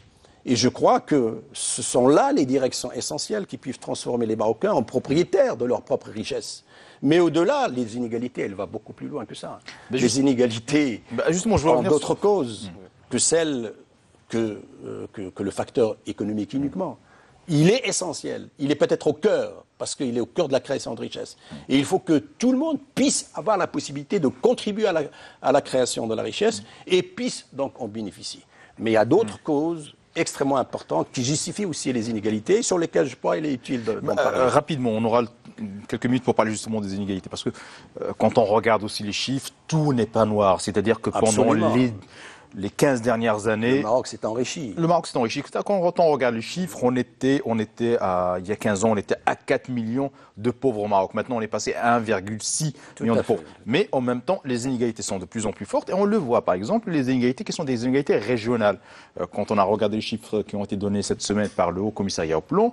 Speaker 3: Et je crois que ce sont là les directions essentielles qui puissent transformer les Marocains en propriétaires de leur propre richesse. Mais au-delà, les inégalités, elles vont beaucoup plus loin que ça. Bah, les inégalités bah, justement, je ont d'autres causes hmm. que celles euh, que, que, le facteur économique uniquement. Il est essentiel, il est peut-être au cœur, parce qu'il est au cœur de la création de richesse. Hmm. Et il faut que tout le monde puisse avoir la possibilité de contribuer à la, à la création de la richesse et puisse donc en bénéficier. Mais il y a d'autres hmm. causes extrêmement important qui justifie aussi les inégalités, sur lesquelles je crois il est utile d'en bah, parler. Euh, rapidement, on aura quelques
Speaker 1: minutes pour parler justement des inégalités, parce que euh, quand on regarde aussi les chiffres, tout n'est pas noir. C'est-à-dire que pendant les les 15 dernières années. Le Maroc s'est enrichi. Le Maroc s'est enrichi. Quand on regarde les chiffres, on était, on était à, il y a 15 ans, on était à 4 millions de pauvres au Maroc. Maintenant, on est passé à 1,6 million de pauvres. Mais en même temps, les inégalités sont de plus en plus fortes et on le voit, par exemple, les inégalités qui sont des inégalités régionales. Euh, quand on a regardé les chiffres qui ont été donnés cette semaine par le Haut Commissariat au plomb,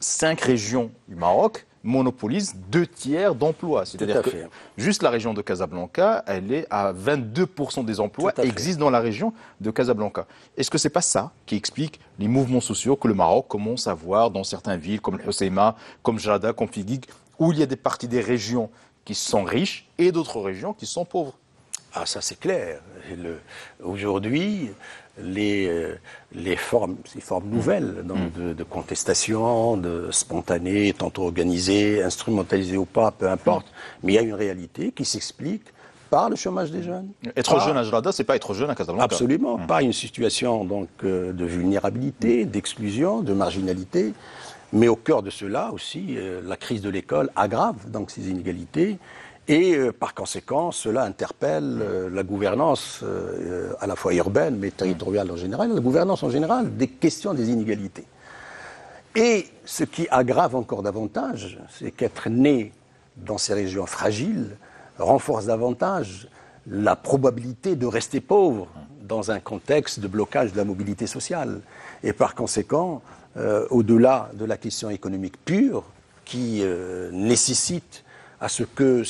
Speaker 1: cinq régions du Maroc monopolise deux tiers d'emplois. C'est-à-dire que juste la région de Casablanca, elle est à 22% des emplois existent dans la région de Casablanca. Est-ce que n'est pas ça qui explique les mouvements sociaux que le Maroc commence à voir dans certaines villes comme Oseima, comme Jada, comme Figuig, où il y a des
Speaker 3: parties des régions qui sont riches et d'autres régions qui sont pauvres ah, ça c'est clair. aujourd'hui, les, euh, les formes, ces formes nouvelles mm. de, contestation, de spontanée, tantôt organisée, instrumentalisée ou pas, peu importe, mm. mais il y a une réalité qui s'explique par le chômage des jeunes. Être jeune à
Speaker 1: Jrada, c'est pas être jeune
Speaker 3: à Casablanca. Absolument, mm. pas une situation donc euh, de vulnérabilité, d'exclusion, de marginalité, mais au cœur de cela aussi, euh, la crise de l'école aggrave donc ces inégalités et euh, par conséquent, cela interpelle euh, la gouvernance euh, à la fois urbaine, mais territoriale en général, la gouvernance en général des questions des inégalités. Et ce qui aggrave encore davantage, c'est qu'être né dans ces régions fragiles renforce davantage la probabilité de rester pauvre dans un contexte de blocage de la mobilité sociale. Et par conséquent, au-delà de la question économique pure, qui nécessite à ce que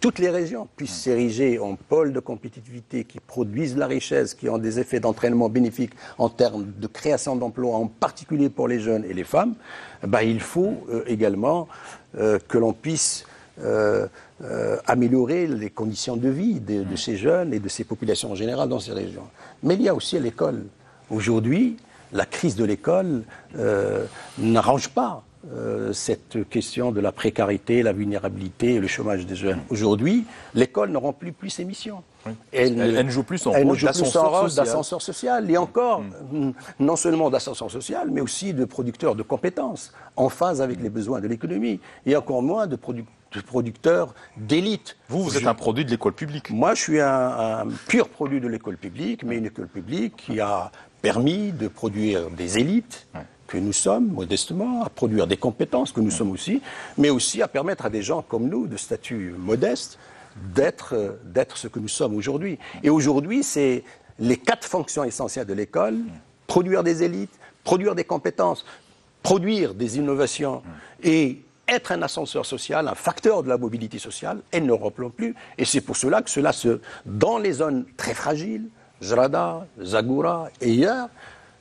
Speaker 3: toutes les régions puissent s'ériger en pôle de compétitivité, qui produisent la richesse, qui ont des effets d'entraînement bénéfiques en termes de création d'emplois, en particulier pour les jeunes et les femmes, eh ben, il faut euh, également euh, que l'on puisse euh, améliorer les conditions de vie de, de, ces jeunes et de ces populations en général dans ces régions. Mais il y a aussi l'école. Aujourd'hui, la crise de l'école n'arrange pas euh, cette question de la précarité, la vulnérabilité et le chômage des jeunes. Aujourd'hui, l'école ne remplit plus ses missions. Elle, elle, ne joue plus son rôle d'ascenseur social. Et encore, hmm. Hmm, non seulement d'ascenseur social, mais aussi de producteur de compétences en phase avec les besoins de l'économie. Et encore moins de, producteur d'élite. Vous, vous êtes un produit de l'école publique. Moi, je suis un, pur produit de l'école publique, mais une école publique qui a permis de produire des élites que nous sommes, modestement, à produire des compétences que nous sommes aussi, mais aussi à permettre à des gens comme nous, de statut modeste, d'être ce que nous sommes aujourd'hui. Et aujourd'hui, c'est les quatre fonctions essentielles de l'école, produire des élites, produire des compétences, produire des innovations et être un ascenseur social, un facteur de la mobilité sociale, elles ne remplit plus. Et c'est pour cela que cela se, dans les zones très fragiles, Zrada, Zagora et hier,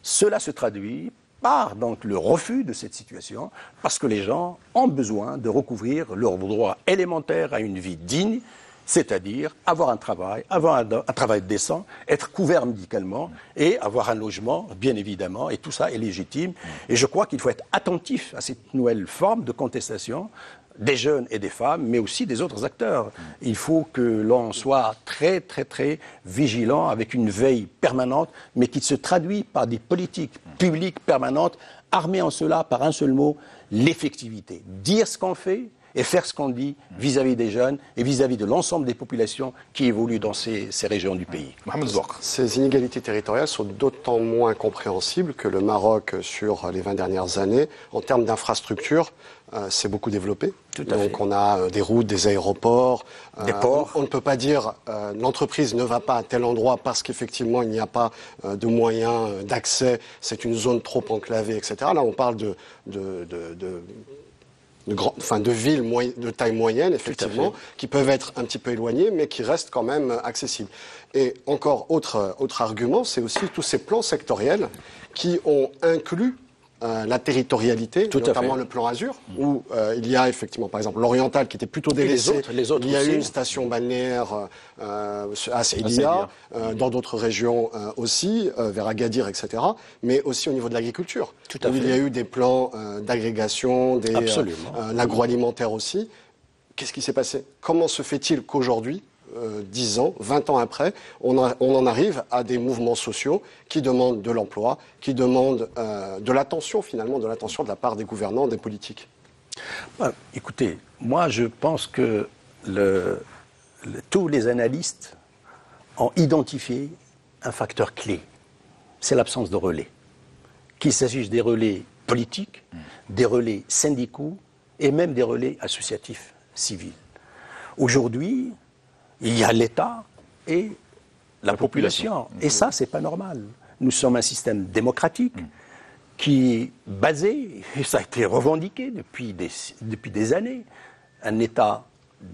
Speaker 3: cela se traduit par donc le refus de cette situation, parce que les gens ont besoin de recouvrir leurs droit élémentaire à une vie digne, c'est-à-dire avoir un travail, avoir un, travail décent, être couvert médicalement et avoir un logement, bien évidemment, et tout ça est légitime. Et je crois qu'il faut être attentif à cette nouvelle forme de contestation des jeunes et des femmes, mais aussi des autres acteurs. Il faut que l'on soit très, très, très vigilant, avec une veille permanente, mais qui se traduit par des politiques publiques permanentes, armées en cela par un seul mot, l'effectivité. Dire ce qu'on fait et faire ce qu'on dit
Speaker 4: vis-à-vis des jeunes et vis-à-vis de l'ensemble des populations qui évoluent dans ces, régions du pays. Ces inégalités territoriales sont d'autant moins compréhensibles que le Maroc, sur les 20 dernières années, en termes d'infrastructures, s'est euh, beaucoup développé. Donc on a euh, des routes, des aéroports, euh, des ports. On, ne peut pas dire l'entreprise ne va pas à tel endroit parce qu'effectivement il n'y a pas de moyens d'accès, c'est une zone trop enclavée, etc. Là on parle de, de, de villes de taille moyenne, effectivement, qui peuvent être un petit peu éloignées, mais qui restent quand même accessibles. Et encore, autre, autre argument, c'est aussi tous ces plans sectoriels qui ont inclus euh, la territorialité, notamment le plan Azur, où euh, il y a effectivement, par exemple, l'Oriental qui était plutôt délaissé. il y a eu une station balnéaire euh, à Célia, dans d'autres régions aussi, vers Agadir, etc. Mais aussi au niveau de l'agriculture, où il y a eu des plans d'agrégation, l'agroalimentaire aussi. Qu'est-ce qui s'est passé Comment se fait-il qu'aujourd'hui, euh, dix ans, vingt ans après, on, en arrive à des mouvements sociaux qui demandent de l'emploi, qui demandent euh, de l'attention finalement, de l'attention de la part des gouvernants, des politiques.
Speaker 3: Bah, écoutez, moi je pense que tous les analystes ont identifié un facteur clé, c'est l'absence de relais. Qu'il s'agisse des relais politiques, des relais syndicaux et même des relais associatifs civils. Aujourd'hui, il y a l'État et la, population. Et mm-hmm. ça, c'est pas normal. Nous sommes un système démocratique mm. qui est basé, et ça a été revendiqué depuis depuis des années, un État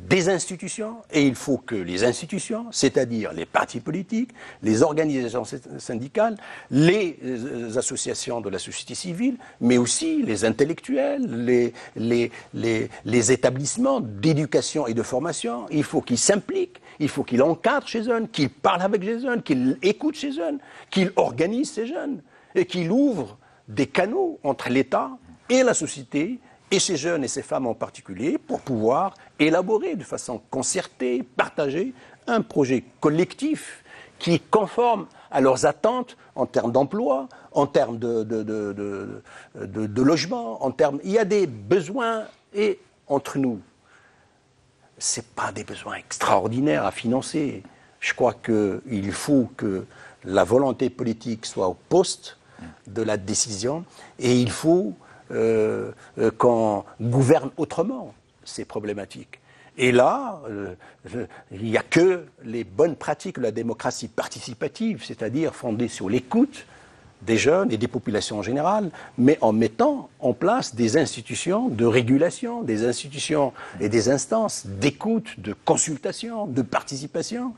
Speaker 3: des institutions et il faut que les institutions, c'est-à-dire les partis politiques, les organisations syndicales, les euh, associations de la société civile, mais aussi les intellectuels, les, les, établissements d'éducation et de formation, il faut qu'ils s'impliquent, il faut qu'ils encadrent chez eux, qu'ils parlent avec les jeunes, qu'ils écoutent chez jeunes, qu'ils organisent ces jeunes et qu'ils ouvrent des canaux entre l'État et la société et ces jeunes et ces femmes en particulier pour pouvoir élaborer de façon concertée, partagée, un projet collectif qui est conforme à leurs attentes en termes d'emploi, en termes de, de, logement, en termes... Il y a des besoins, et entre nous, ce pas des besoins extraordinaires à financer. Je crois qu'il faut que la volonté politique soit au poste de la décision, et il faut euh, euh, qu'on gouverne autrement ces problématiques. Et là, euh, euh, il n'y a que les bonnes pratiques de la démocratie participative, c'est-à-dire fondée sur l'écoute des jeunes et des populations en général, mais en mettant en place des institutions de régulation, des institutions et des instances d'écoute, de consultation, de participation.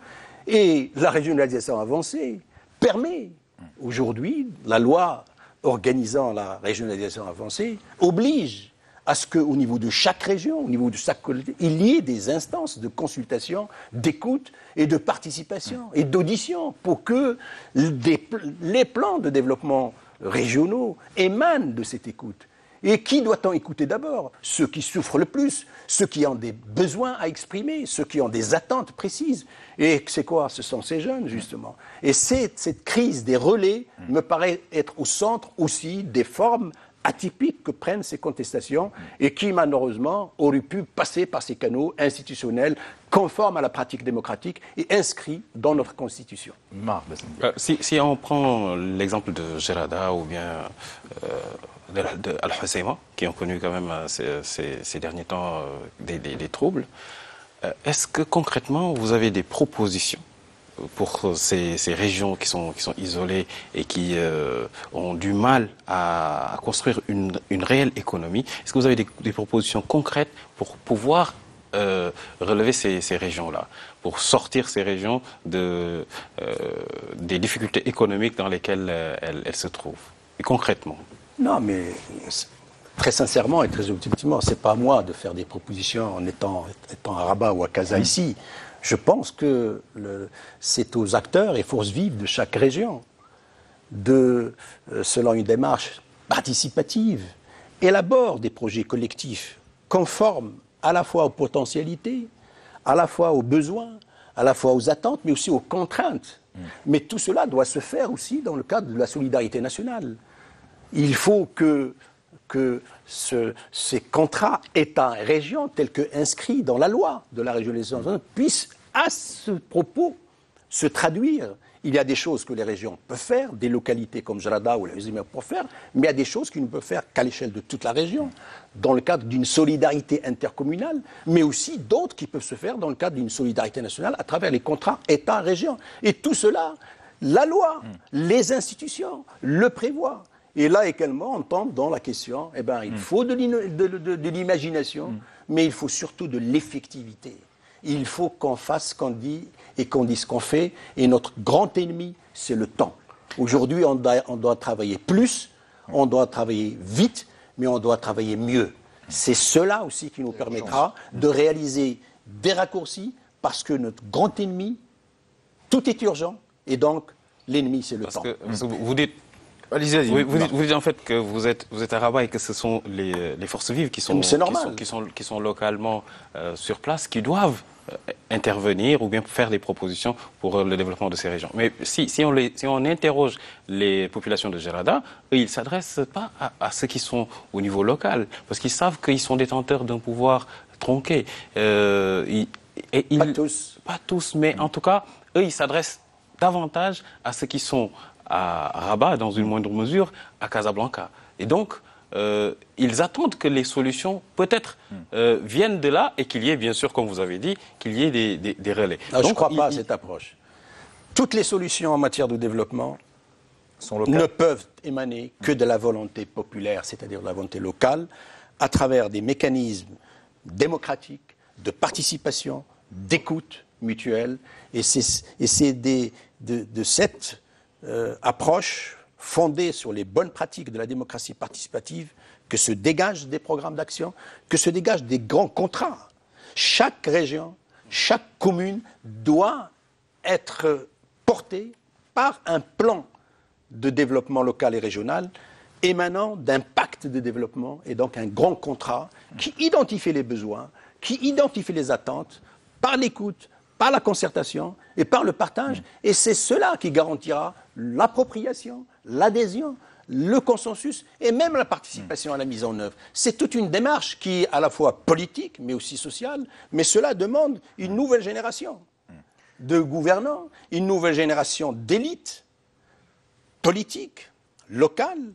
Speaker 3: Et la régionalisation avancée permet aujourd'hui, la loi organisant la régionalisation avancée oblige à ce qu'au niveau de chaque région, au niveau de chaque collectivité, il y ait des instances de consultation, d'écoute et de participation et d'audition pour que les plans de développement régionaux émanent de cette écoute. Et qui doit-on écouter d'abord Ceux qui souffrent le plus, ceux qui ont des besoins à exprimer, ceux qui ont des attentes précises. Et c'est quoi Ce sont ces jeunes, justement. Et cette crise des relais me paraît être au centre aussi des formes atypique que prennent ces contestations et qui, malheureusement, auraient pu passer par ces canaux institutionnels conformes à la pratique démocratique et inscrits dans notre Constitution.
Speaker 2: Euh, si, on prend l'exemple de Gerada ou bien euh, d'Al-Husseima, qui ont connu quand même euh, ces, derniers temps euh, des, des, troubles, est-ce que concrètement vous avez des propositions pour ces, régions qui sont, isolées et qui euh, ont du mal à, construire une, réelle économie. Est-ce que vous avez des, propositions concrètes pour pouvoir euh, relever ces, régions-là, pour sortir ces régions euh, des difficultés économiques dans lesquelles elles, se trouvent, et concrètement
Speaker 3: Non, mais très sincèrement et très objectivement, ce n'est pas à moi de faire des propositions en étant, étant à Rabat ou à Casa mmh. ici. Je pense que c'est aux acteurs et forces vives de chaque région de, euh, selon une démarche participative, élaborer des projets collectifs conformes à la fois aux potentialités, à la fois aux besoins, à la fois aux attentes, mais aussi aux contraintes. Mm. Mais tout cela doit se faire aussi dans le cadre de la solidarité nationale. Il faut que que ces contrats État-région, tels que inscrits dans la loi de la régionalisation, puissent à ce propos se traduire. Il y a des choses que les régions peuvent faire, des localités comme Jalada ou la pour peuvent faire, mais il y a des choses qu'ils ne peuvent faire qu'à l'échelle de toute la région, dans le cadre d'une solidarité intercommunale, mais aussi d'autres qui peuvent se faire dans le cadre d'une solidarité nationale à travers les contrats État-région. Et tout cela, la loi, hmm. les institutions le prévoient. Et là également, on tombe dans la question, eh ben, il hmm. faut de l'imagination, hmm. mais il faut surtout de l'effectivité. Il faut qu'on fasse ce qu'on dit et qu'on dise ce qu'on fait. Et notre grand ennemi, c'est le temps. Aujourd'hui, on, on doit, travailler plus, hmm. on doit travailler vite, mais on doit travailler mieux. C'est cela aussi qui nous permettra de réaliser des raccourcis, parce que notre grand ennemi, tout est urgent, et
Speaker 2: donc l'ennemi, c'est le parce temps. Que, vous dites
Speaker 3: vous,
Speaker 2: dites, en fait que vous êtes, vous êtes à Rabat et que ce sont les, forces vives qui sont, qui sont, qui sont, localement euh, sur place qui doivent euh, intervenir ou bien faire des propositions pour le développement de ces régions. Mais si, on, les, on, interroge les populations de Gérada, eux, ils ne s'adressent pas à, ceux qui sont au niveau local, parce qu'ils savent qu'ils sont détenteurs d'un pouvoir tronqué. Euh, ils, pas tous. Pas tous, mais en tout cas, eux, ils s'adressent davantage à ceux qui sont à Rabat, dans une moindre mesure, à Casablanca. Et donc, euh, ils attendent que les solutions, peut-être, hmm. euh, viennent de là et qu'il y ait, bien sûr, comme vous avez dit, qu'il y ait des, relais. Ah, je ne
Speaker 3: crois pas à cette approche. Toutes les solutions en matière de développement ne peuvent émaner que de la volonté populaire, c'est-à-dire de la volonté locale, à travers des mécanismes démocratiques, de participation, d'écoute mutuelle. Et c'est des, de, cette euh, approche fondée sur les bonnes pratiques de la démocratie participative que se dégagent des programmes d'action, que se dégagent des grands contrats. Chaque région, chaque commune doit être portée par un plan de développement local et régional émanant d'un pacte de développement et donc un grand contrat qui identifie les besoins, qui identifie les attentes par l'écoute, par la concertation et par le partage. Mm. Et c'est cela qui garantira l'appropriation, l'adhésion, le consensus et même la participation mm. à la mise en œuvre. C'est toute une démarche qui est à la fois politique, mais aussi sociale, mais cela demande une mm. nouvelle génération de gouvernants, une nouvelle génération d'élites politiques, locales,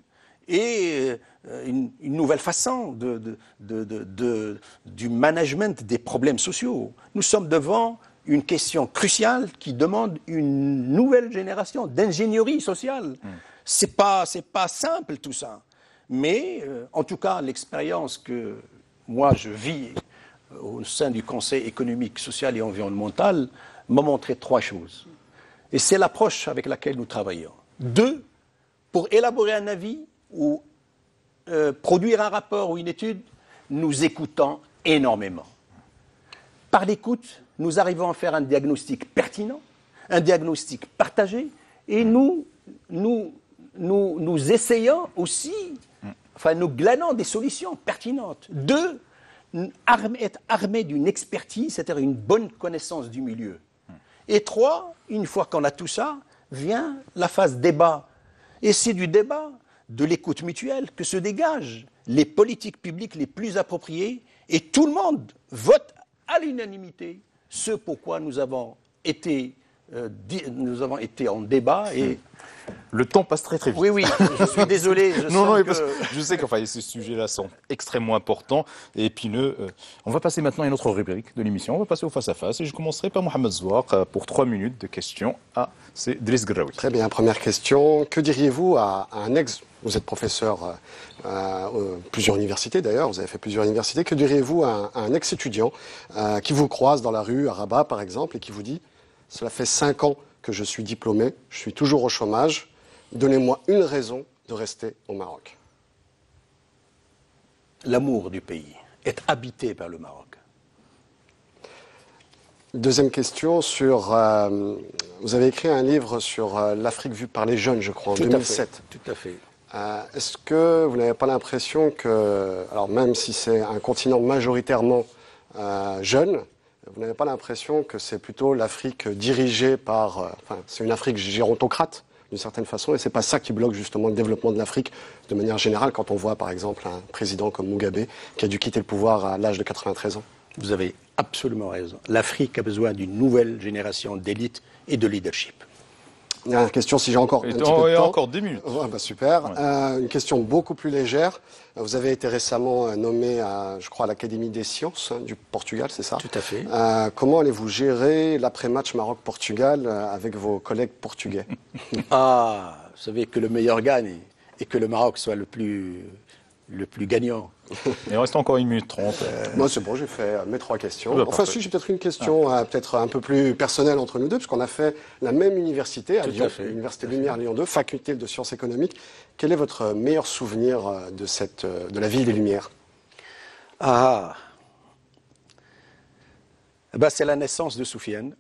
Speaker 3: et euh, une, nouvelle façon de, du management des problèmes sociaux. Nous sommes devant une question cruciale qui demande une nouvelle génération d'ingénierie sociale. Ce hmm. C'est pas, pas simple tout ça. Mais euh, en tout cas, l'expérience que moi je vis euh, au sein du Conseil économique, social et environnemental m'a montré trois choses. Et c'est l'approche avec laquelle nous travaillons. Deux, pour élaborer un avis ou euh, produire un rapport ou une étude, nous écoutons énormément. Par l'écoute, nous arrivons à faire un diagnostic pertinent, un diagnostic partagé, et nous, nous, essayons aussi, enfin nous glanons des solutions pertinentes. Deux, être armé d'une expertise, c'est-à-dire une bonne connaissance du milieu. Et trois, une fois qu'on a tout ça, vient la phase débat. Et c'est du débat, de l'écoute mutuelle, que se dégagent les politiques publiques les plus appropriées, et tout le monde vote à l'unanimité ce pourquoi nous avons été, euh, nous avons été en débat et. Hmm.
Speaker 1: Le temps passe très très vite. Oui, oui,
Speaker 3: je suis désolé. Je [laughs] sais
Speaker 1: que... ces sujets-là sont extrêmement importants et épineux. On va passer maintenant à une autre rubrique de l'émission. On va passer au face-à-face et je commencerai par Mohamed Zouar euh, pour trois minutes de questions à Cédric
Speaker 4: Graoui. Très bien, première question. Que diriez-vous à un ex vous êtes professeur euh, à plusieurs universités d'ailleurs, vous avez fait plusieurs universités. Que diriez-vous à un, ex-étudiant euh, qui vous croise dans la rue, à Rabat par exemple, et qui vous dit Cela fait cinq ans que je suis diplômé, je suis toujours au chômage, donnez-moi une raison de rester au Maroc L'amour du pays, être habité par le Maroc. Deuxième question sur. Euh, vous avez écrit un livre sur l'Afrique vue par les jeunes, je crois, en 2007. À tout à fait. Euh, est-ce que vous n'avez pas l'impression que, alors même si c'est un continent majoritairement euh, jeune, vous n'avez pas l'impression que c'est plutôt l'Afrique dirigée par, euh, enfin, c'est une Afrique gérontocrate d'une certaine façon, et c'est pas ça qui bloque justement le développement de l'Afrique de manière générale quand on voit par exemple un président comme Mugabe qui a dû quitter le pouvoir à l'âge de 93 ans.
Speaker 3: Vous avez absolument raison. L'Afrique a besoin d'une nouvelle génération d'élite et de leadership
Speaker 4: question, si j'ai encore oh, encore 10 minutes. Bah, super. Euh, une question beaucoup plus légère. Vous avez été récemment euh, nommé, à, je crois, l'Académie des sciences euh, du Portugal, c'est ça Tout à fait. comment allez-vous gérer l'après-match Maroc-Portugal avec vos collègues portugais [laughs] Ah, vous savez que le meilleur gagne et que le Maroc soit le plus
Speaker 3: le plus gagnant.
Speaker 1: [laughs] Il reste encore une minute trente. Euh, Moi, c'est
Speaker 3: bon, j'ai fait mes trois questions.
Speaker 1: Bah, enfin, si,
Speaker 4: j'ai peut-être une question, ah. euh, peut-être un peu plus personnelle entre nous deux, qu'on a fait la même université à Lyon, l'Université Lumière Lyon 2, faculté de sciences économiques. Quel est votre meilleur souvenir euh, de, cette, de la ville des Lumières Ah
Speaker 3: eh ben, C'est la naissance de Soufiane.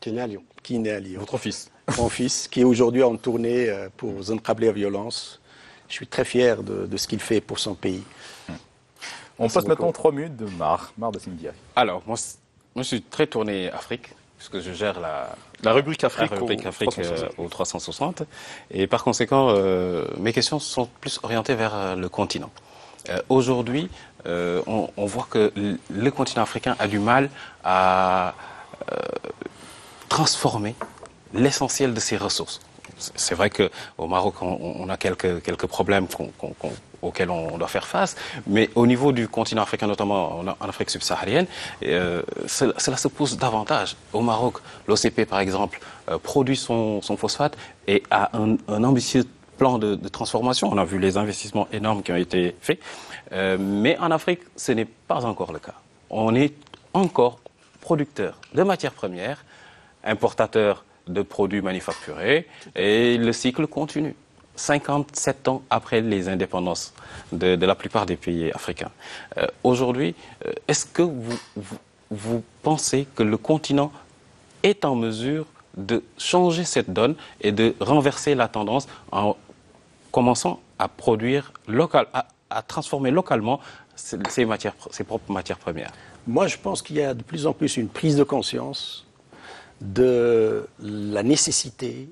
Speaker 3: Qui est né à Lyon. Qui est né à Lyon. Votre fils. Mon fils, qui est aujourd'hui en tournée pour zone à Violence je suis très fier de, ce qu'il fait pour son pays. On
Speaker 1: passe maintenant trois minutes de Mar, Mar de Sindia.
Speaker 2: Alors, moi, moi, je suis très tourné Afrique, puisque je gère la, rubrique Afrique, au, 360. Euh, Et par conséquent, euh, mes questions sont plus orientées vers euh, le continent. Aujourd'hui, on, voit que le continent africain a du mal à transformer l'essentiel de ses ressources c'est vrai qu'au Maroc, on, a quelques, quelques problèmes auxquels on doit faire face, mais au niveau du continent africain, notamment en, Afrique subsaharienne, euh, cela, se pose davantage. Au Maroc, l'OCP, par exemple, euh, produit son, son, phosphate et a un, ambitieux plan de, transformation. On a vu les investissements énormes qui ont été faits, euh, mais en Afrique, ce n'est pas encore le cas. On est encore producteur de matières premières, importateur de produits manufacturés et le cycle continue. 57 ans après les indépendances de, la plupart des pays africains. Euh, aujourd'hui, euh, est-ce que vous, pensez que le continent est en mesure de changer cette donne et de renverser la tendance en commençant à produire local, à, transformer localement matières, ses propres matières premières Moi, je pense qu'il y a de plus
Speaker 3: en plus une prise de conscience de la nécessité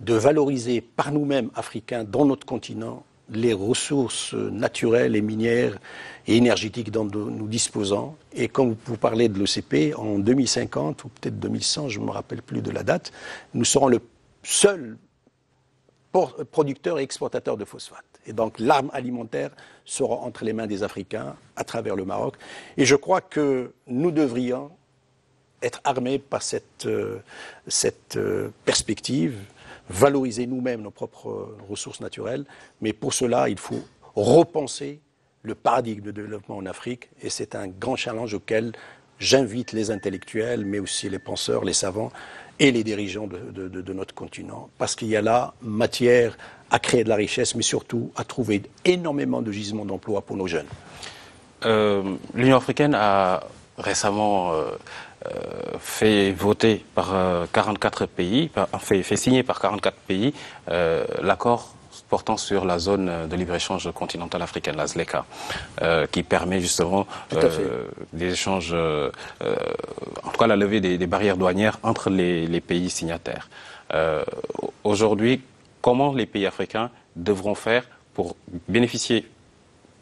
Speaker 3: de valoriser par nous-mêmes, Africains, dans notre continent, les ressources naturelles et minières et énergétiques dont nous disposons. Et quand vous parlez de l'OCP, en 2050 ou peut-être 2100, je ne me rappelle plus de la date, nous serons le seul producteur et exportateur de phosphate. Et donc l'arme alimentaire sera entre les mains des Africains à travers le Maroc. Et je crois que nous devrions être armés par cette, euh, cette euh, perspective, valoriser nous-mêmes nos propres euh, ressources naturelles. Mais pour cela, il faut repenser le paradigme de développement en Afrique et c'est un grand challenge auquel j'invite les intellectuels, mais aussi les penseurs, les savants et les dirigeants de, notre continent, parce qu'il y a là matière à créer de la richesse, mais surtout à trouver énormément de gisements
Speaker 2: d'emploi pour nos jeunes. L'Union africaine a récemment euh, fait voter par 44 euh, pays, fait, fait signer par 44 pays euh, l'accord portant sur la zone de libre-échange continentale africaine, la ZLECA, qui permet justement des échanges, en tout cas la levée des, barrières douanières entre les, les pays signataires. Aujourd'hui, comment les pays africains devront faire pour bénéficier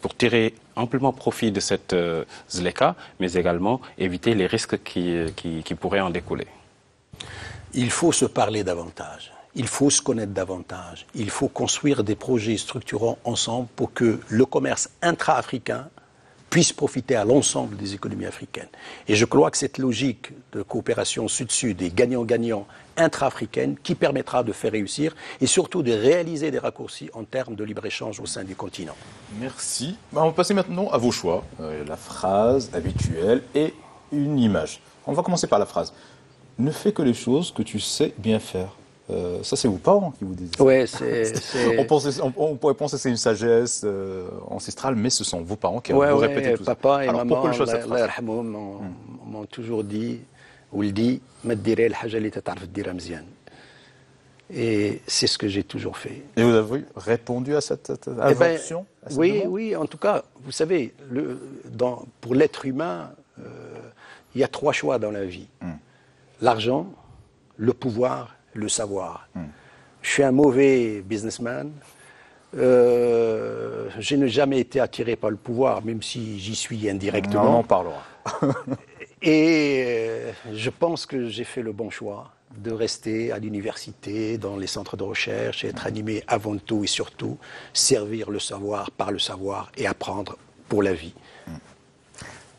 Speaker 2: pour tirer amplement profit de cette euh, ZLECA, mais également éviter les risques euh, qui, qui pourraient en découler. Il faut se parler davantage il
Speaker 3: faut se connaître davantage, il faut construire des projets structurants ensemble pour que le commerce intra-africain puisse profiter à l'ensemble des économies africaines. Et je crois que cette logique de coopération sud-sud et gagnant-gagnant intra-africaine qui permettra de faire réussir et surtout de réaliser des raccourcis en termes de libre-échange au sein du continent. Merci. Bah, on va passer maintenant à vos choix. Euh, la phrase habituelle et une image.
Speaker 1: On va commencer par la phrase. Ne fais que les choses que tu sais bien faire. Euh, ça, c'est vos parents qui vous disent. Ça. Ouais, c'est. on, pourrait penser que c'est une sagesse euh, ancestrale, mais ce sont vos parents qui ont vous répété tout ça. ça. Papa et Alors, maman,
Speaker 3: hmm. m'ont toujours dit, ou le dit, et c'est ce que j'ai toujours fait. Et vous avez répondu à cette, cette
Speaker 4: eh ben, Oui, oui.
Speaker 3: En tout cas, vous savez, le, dans, pour l'être humain, euh, il y a trois choix dans la vie. Hmm. L'argent, le pouvoir le savoir. Hmm. Je suis un mauvais businessman. Euh, je n'ai jamais été attiré par le pouvoir, même si j'y suis indirectement. Non, on en parlera. [laughs] Et euh, je pense que j'ai fait le bon choix de rester à l'université, dans les centres de recherche, et être animé avant tout et surtout, servir le savoir par le savoir et apprendre pour la vie. Hmm.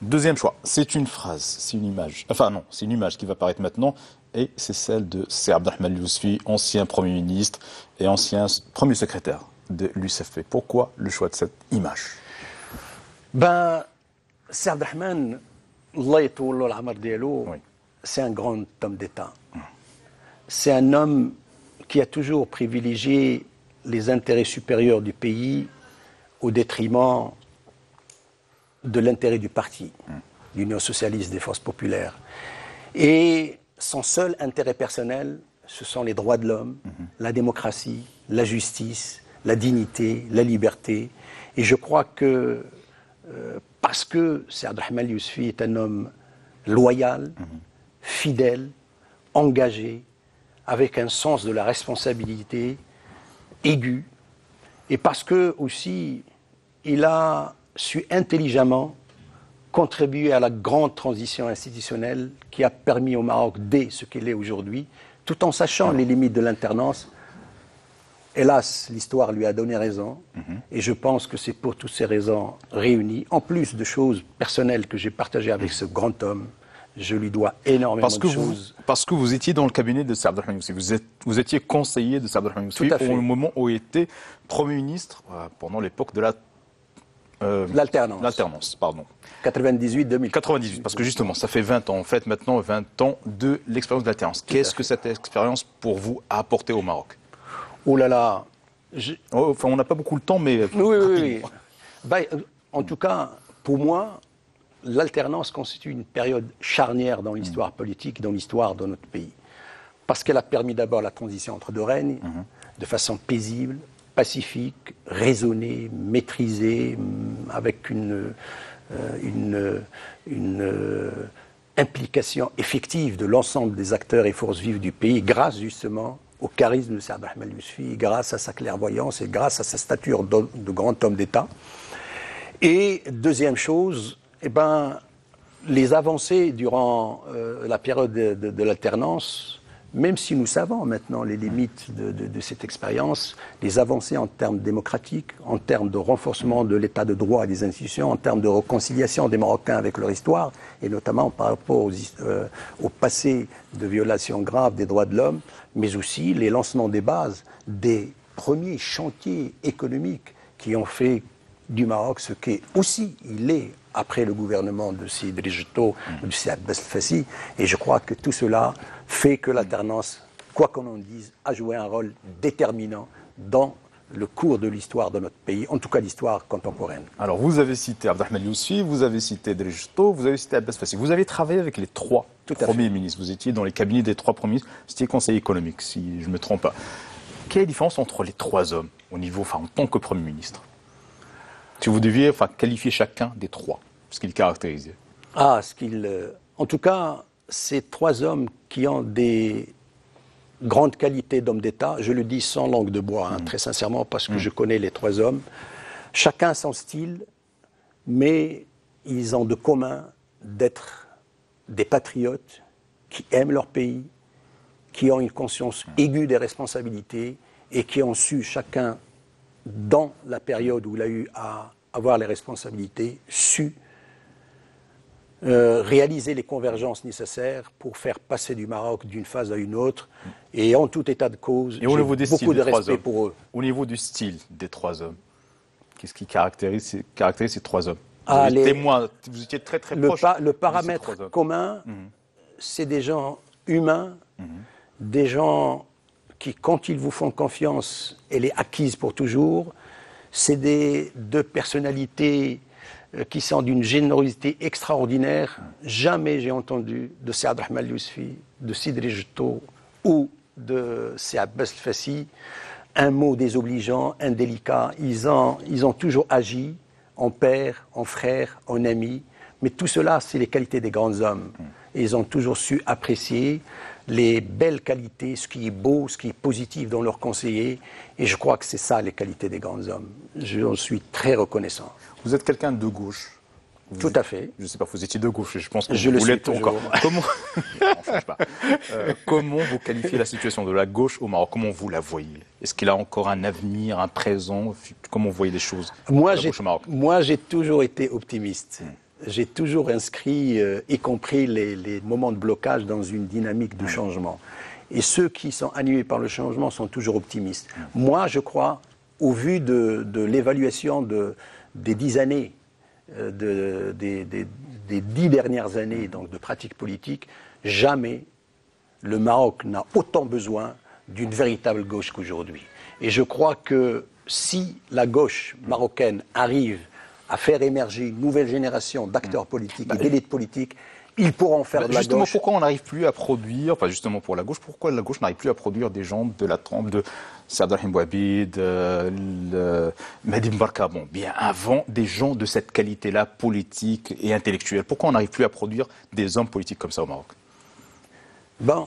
Speaker 1: Deuxième choix, c'est une phrase, c'est une image. Enfin non, c'est une image qui va apparaître maintenant et c'est celle de Serb vous Yousfi, ancien Premier ministre et ancien Premier secrétaire de l'UCFP. Pourquoi le choix de cette image
Speaker 3: Ben, Serb Dahman, c'est un grand homme d'État. C'est un homme qui a toujours privilégié les intérêts supérieurs du pays au détriment de l'intérêt du parti, mm. l'Union socialiste des forces populaires. Et son seul intérêt personnel, ce sont les droits de l'homme, mhm. la démocratie, la justice, la dignité, la liberté. Et je crois que euh, parce que Serdar Yousfi est un homme loyal, mhm. fidèle, engagé, avec un sens de la responsabilité aigu, et parce que aussi il a su intelligemment contribué à la grande transition institutionnelle qui a permis au Maroc d'être ce qu'il est aujourd'hui, tout en sachant les limites de l'internance. Hélas, l'histoire lui a donné raison, mhm. et je pense que c'est pour toutes ces raisons réunies, en plus de choses personnelles que j'ai partagées avec ce grand homme, je lui dois énormément parce que de choses.
Speaker 1: parce que vous étiez dans le cabinet de Saad si vous, vous étiez conseiller de Saad fait. au moment où il était Premier ministre euh, pendant l'époque de la euh, l'alternance. L'alternance, pardon. 98-2000. 98, parce que justement, ça fait 20 ans, en fait, maintenant 20 ans de l'expérience de l'alternance. Qu'est-ce que cette expérience, pour vous, a apporté au Maroc
Speaker 3: Oh là là oh, Enfin, on n'a pas beaucoup de temps, mais... Oui, oui, oui. Ben, euh, en tout cas, pour moi, l'alternance constitue une période charnière dans l'histoire mm. politique, dans l'histoire de notre pays. Parce qu'elle a permis d'abord la transition entre deux règnes, mm-hmm. de façon paisible, pacifique, raisonné, maîtrisé, mm, avec une, euh, euh, implication effective de l'ensemble des acteurs et forces vives du pays, grâce justement au charisme de Saad Ahmed grâce à sa clairvoyance et grâce à sa stature de, grand homme d'État. Et deuxième chose, eh ben, les avancées durant euh, la période de l'alternance même si nous savons maintenant les limites de, cette expérience, les avancées en termes démocratiques, en termes de renforcement de l'état de droit et des institutions, en termes de réconciliation des Marocains avec leur histoire, et notamment par rapport euh, au passé de violations graves des droits de l'homme, mais aussi les lancements des bases des premiers chantiers économiques qui ont fait du Maroc ce qu'est aussi il est après le gouvernement de Sidi du mmh. de Abbas Fassi, et je crois que tout cela fait que hmm. l'alternance, quoi qu'on en dise, a joué un rôle hmm. déterminant dans le cours de l'histoire de notre pays, en tout cas l'histoire contemporaine. Alors vous avez cité Abdelhamid Youssi, vous avez cité Drejto, vous avez cité Abbas Fassi. Vous avez travaillé avec les trois
Speaker 1: premiers ministres. Vous étiez dans les cabinets des trois premiers ministres. c'était Conseil économique, si je ne me trompe pas. Quelle est la différence entre les trois hommes au niveau, enfin, en tant que premier ministre Si vous deviez enfin, qualifier chacun des trois, ce qu'il caractérisait.
Speaker 3: Ah, ce qu'il... Euh, en tout cas, ces trois hommes qui ont des grandes qualités d'hommes d'État, je le dis sans langue de bois, hein, mm. très sincèrement, parce que mm. je connais les trois hommes, chacun son style, mais ils ont de commun d'être des patriotes qui aiment leur pays, qui ont une conscience mm. aiguë des responsabilités et qui ont su chacun, dans la période où il a eu à avoir les responsabilités, su euh, réaliser les convergences nécessaires pour faire passer du Maroc d'une phase à une autre. Et en tout état de cause, beaucoup de respect pour eux.
Speaker 1: Au niveau du style des trois hommes, qu'est-ce qui caractérise, caractérise, ces trois hommes ah, les,
Speaker 3: vous étiez très très le proche. le paramètre commun, mhm. c'est des gens humains, mhm. des gens qui, quand ils vous font confiance, elle est acquise pour toujours. C'est des deux personnalités euh, qui sont d'une générosité extraordinaire. Jamais j'ai entendu de Saad Rahman de Sidri Juto ou de Saad un mot désobligeant, indélicat. Ils ont, toujours agi en père, en frère, en ami. Mais tout cela, c'est les qualités des grands hommes. ils ont toujours su apprécier les belles qualités, ce qui est beau, ce qui est positif dans leurs conseillers. Et je crois que c'est ça les qualités des grands hommes. J'en suis très reconnaissant. Vous êtes quelqu'un de gauche. Tout à fait. Je ne sais pas, vous étiez de gauche, je pense que je vous, l'êtes encore. [laughs]
Speaker 1: Comment,
Speaker 4: [laughs] euh,
Speaker 1: comment vous qualifiez la situation de la gauche au Maroc Comment vous la voyez Est-ce qu'il a encore un avenir, un présent Comment vous voyez les choses Moi,
Speaker 3: j'ai toujours été optimiste. Hmm. J'ai toujours inscrit, euh, y compris les, moments de blocage, dans une dynamique de hmm. changement. Et ceux qui sont animés par le changement sont toujours optimistes. Hmm. Moi, je crois, au vu de l'évaluation de des dix années, euh, de, des, dix dernières années donc, de pratique politique, jamais le Maroc n'a autant besoin d'une véritable gauche qu'aujourd'hui. Et je crois que si la gauche marocaine arrive à faire émerger une nouvelle génération d'acteurs mm. politiques et bah, d'élites politiques, ils pourront faire bah, de la
Speaker 1: justement, Pourquoi on n'arrive plus à produire, enfin justement pour la gauche, pourquoi la gauche n'arrive plus à produire des gens de la trempe de, Sadrahim Bouabid, euh, bon, bien avant des gens de cette qualité-là, politique et intellectuelle. Pourquoi on n'arrive plus à produire des hommes politiques comme ça au
Speaker 3: Maroc ben,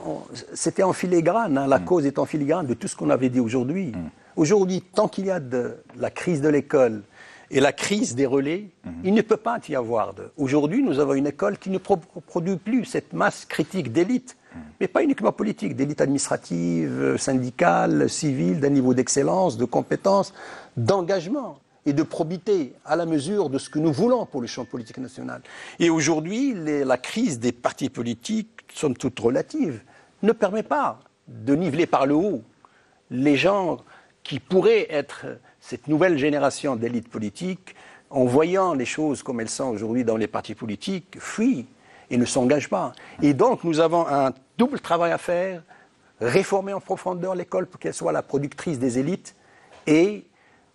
Speaker 3: C'était en filigrane, hein. la hmm. cause est en filigrane de tout ce qu'on avait dit aujourd'hui. Hmm. Aujourd'hui, tant qu'il y a de la crise de l'école, et la crise des relais, mhm. il ne peut pas y avoir. De... Aujourd'hui, nous avons une école qui ne produit plus cette masse critique d'élite, mhm. mais pas uniquement politique, d'élite administrative, euh, syndicale, civile, d'un niveau d'excellence, de compétence, d'engagement et de probité à la mesure de ce que nous voulons pour le champ politique national. Et aujourd'hui, la crise des partis politiques, somme toute relative, ne permet pas de niveler par le haut les gens qui pourraient être cette nouvelle génération d'élites politiques, en voyant les choses comme elles sont aujourd'hui dans les partis politiques, fuit et ne s'engage pas. Et donc nous avons un double travail à faire, réformer en profondeur l'école pour qu'elle soit la productrice des élites et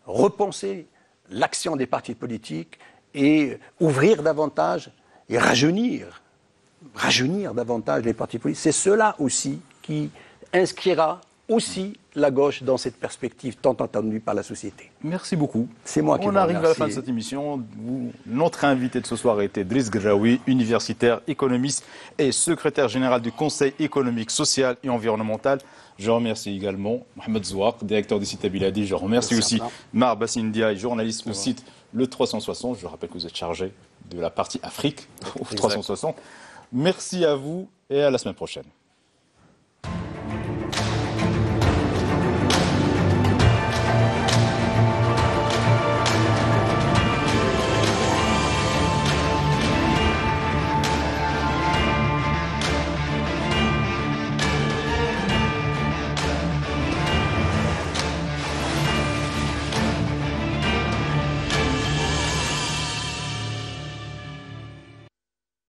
Speaker 3: repenser l'action des partis politiques et ouvrir davantage et rajeunir, rajeunir davantage les partis politiques. C'est cela aussi qui inscrira aussi la gauche dans cette perspective tant attendue par la société. Merci beaucoup. C'est moi qui remercie. – On arrive à la fin de cette
Speaker 1: émission. notre invité de ce soir était Driss Graoui, universitaire, économiste et secrétaire général du Conseil économique, social et environnemental. Je remercie également Mohamed Zouak, directeur du site Abiladi. Je remercie aussi Mar Bassindia, journaliste au site Le 360. Je rappelle que vous êtes chargé de la partie Afrique au 360. Merci à vous et à la semaine prochaine.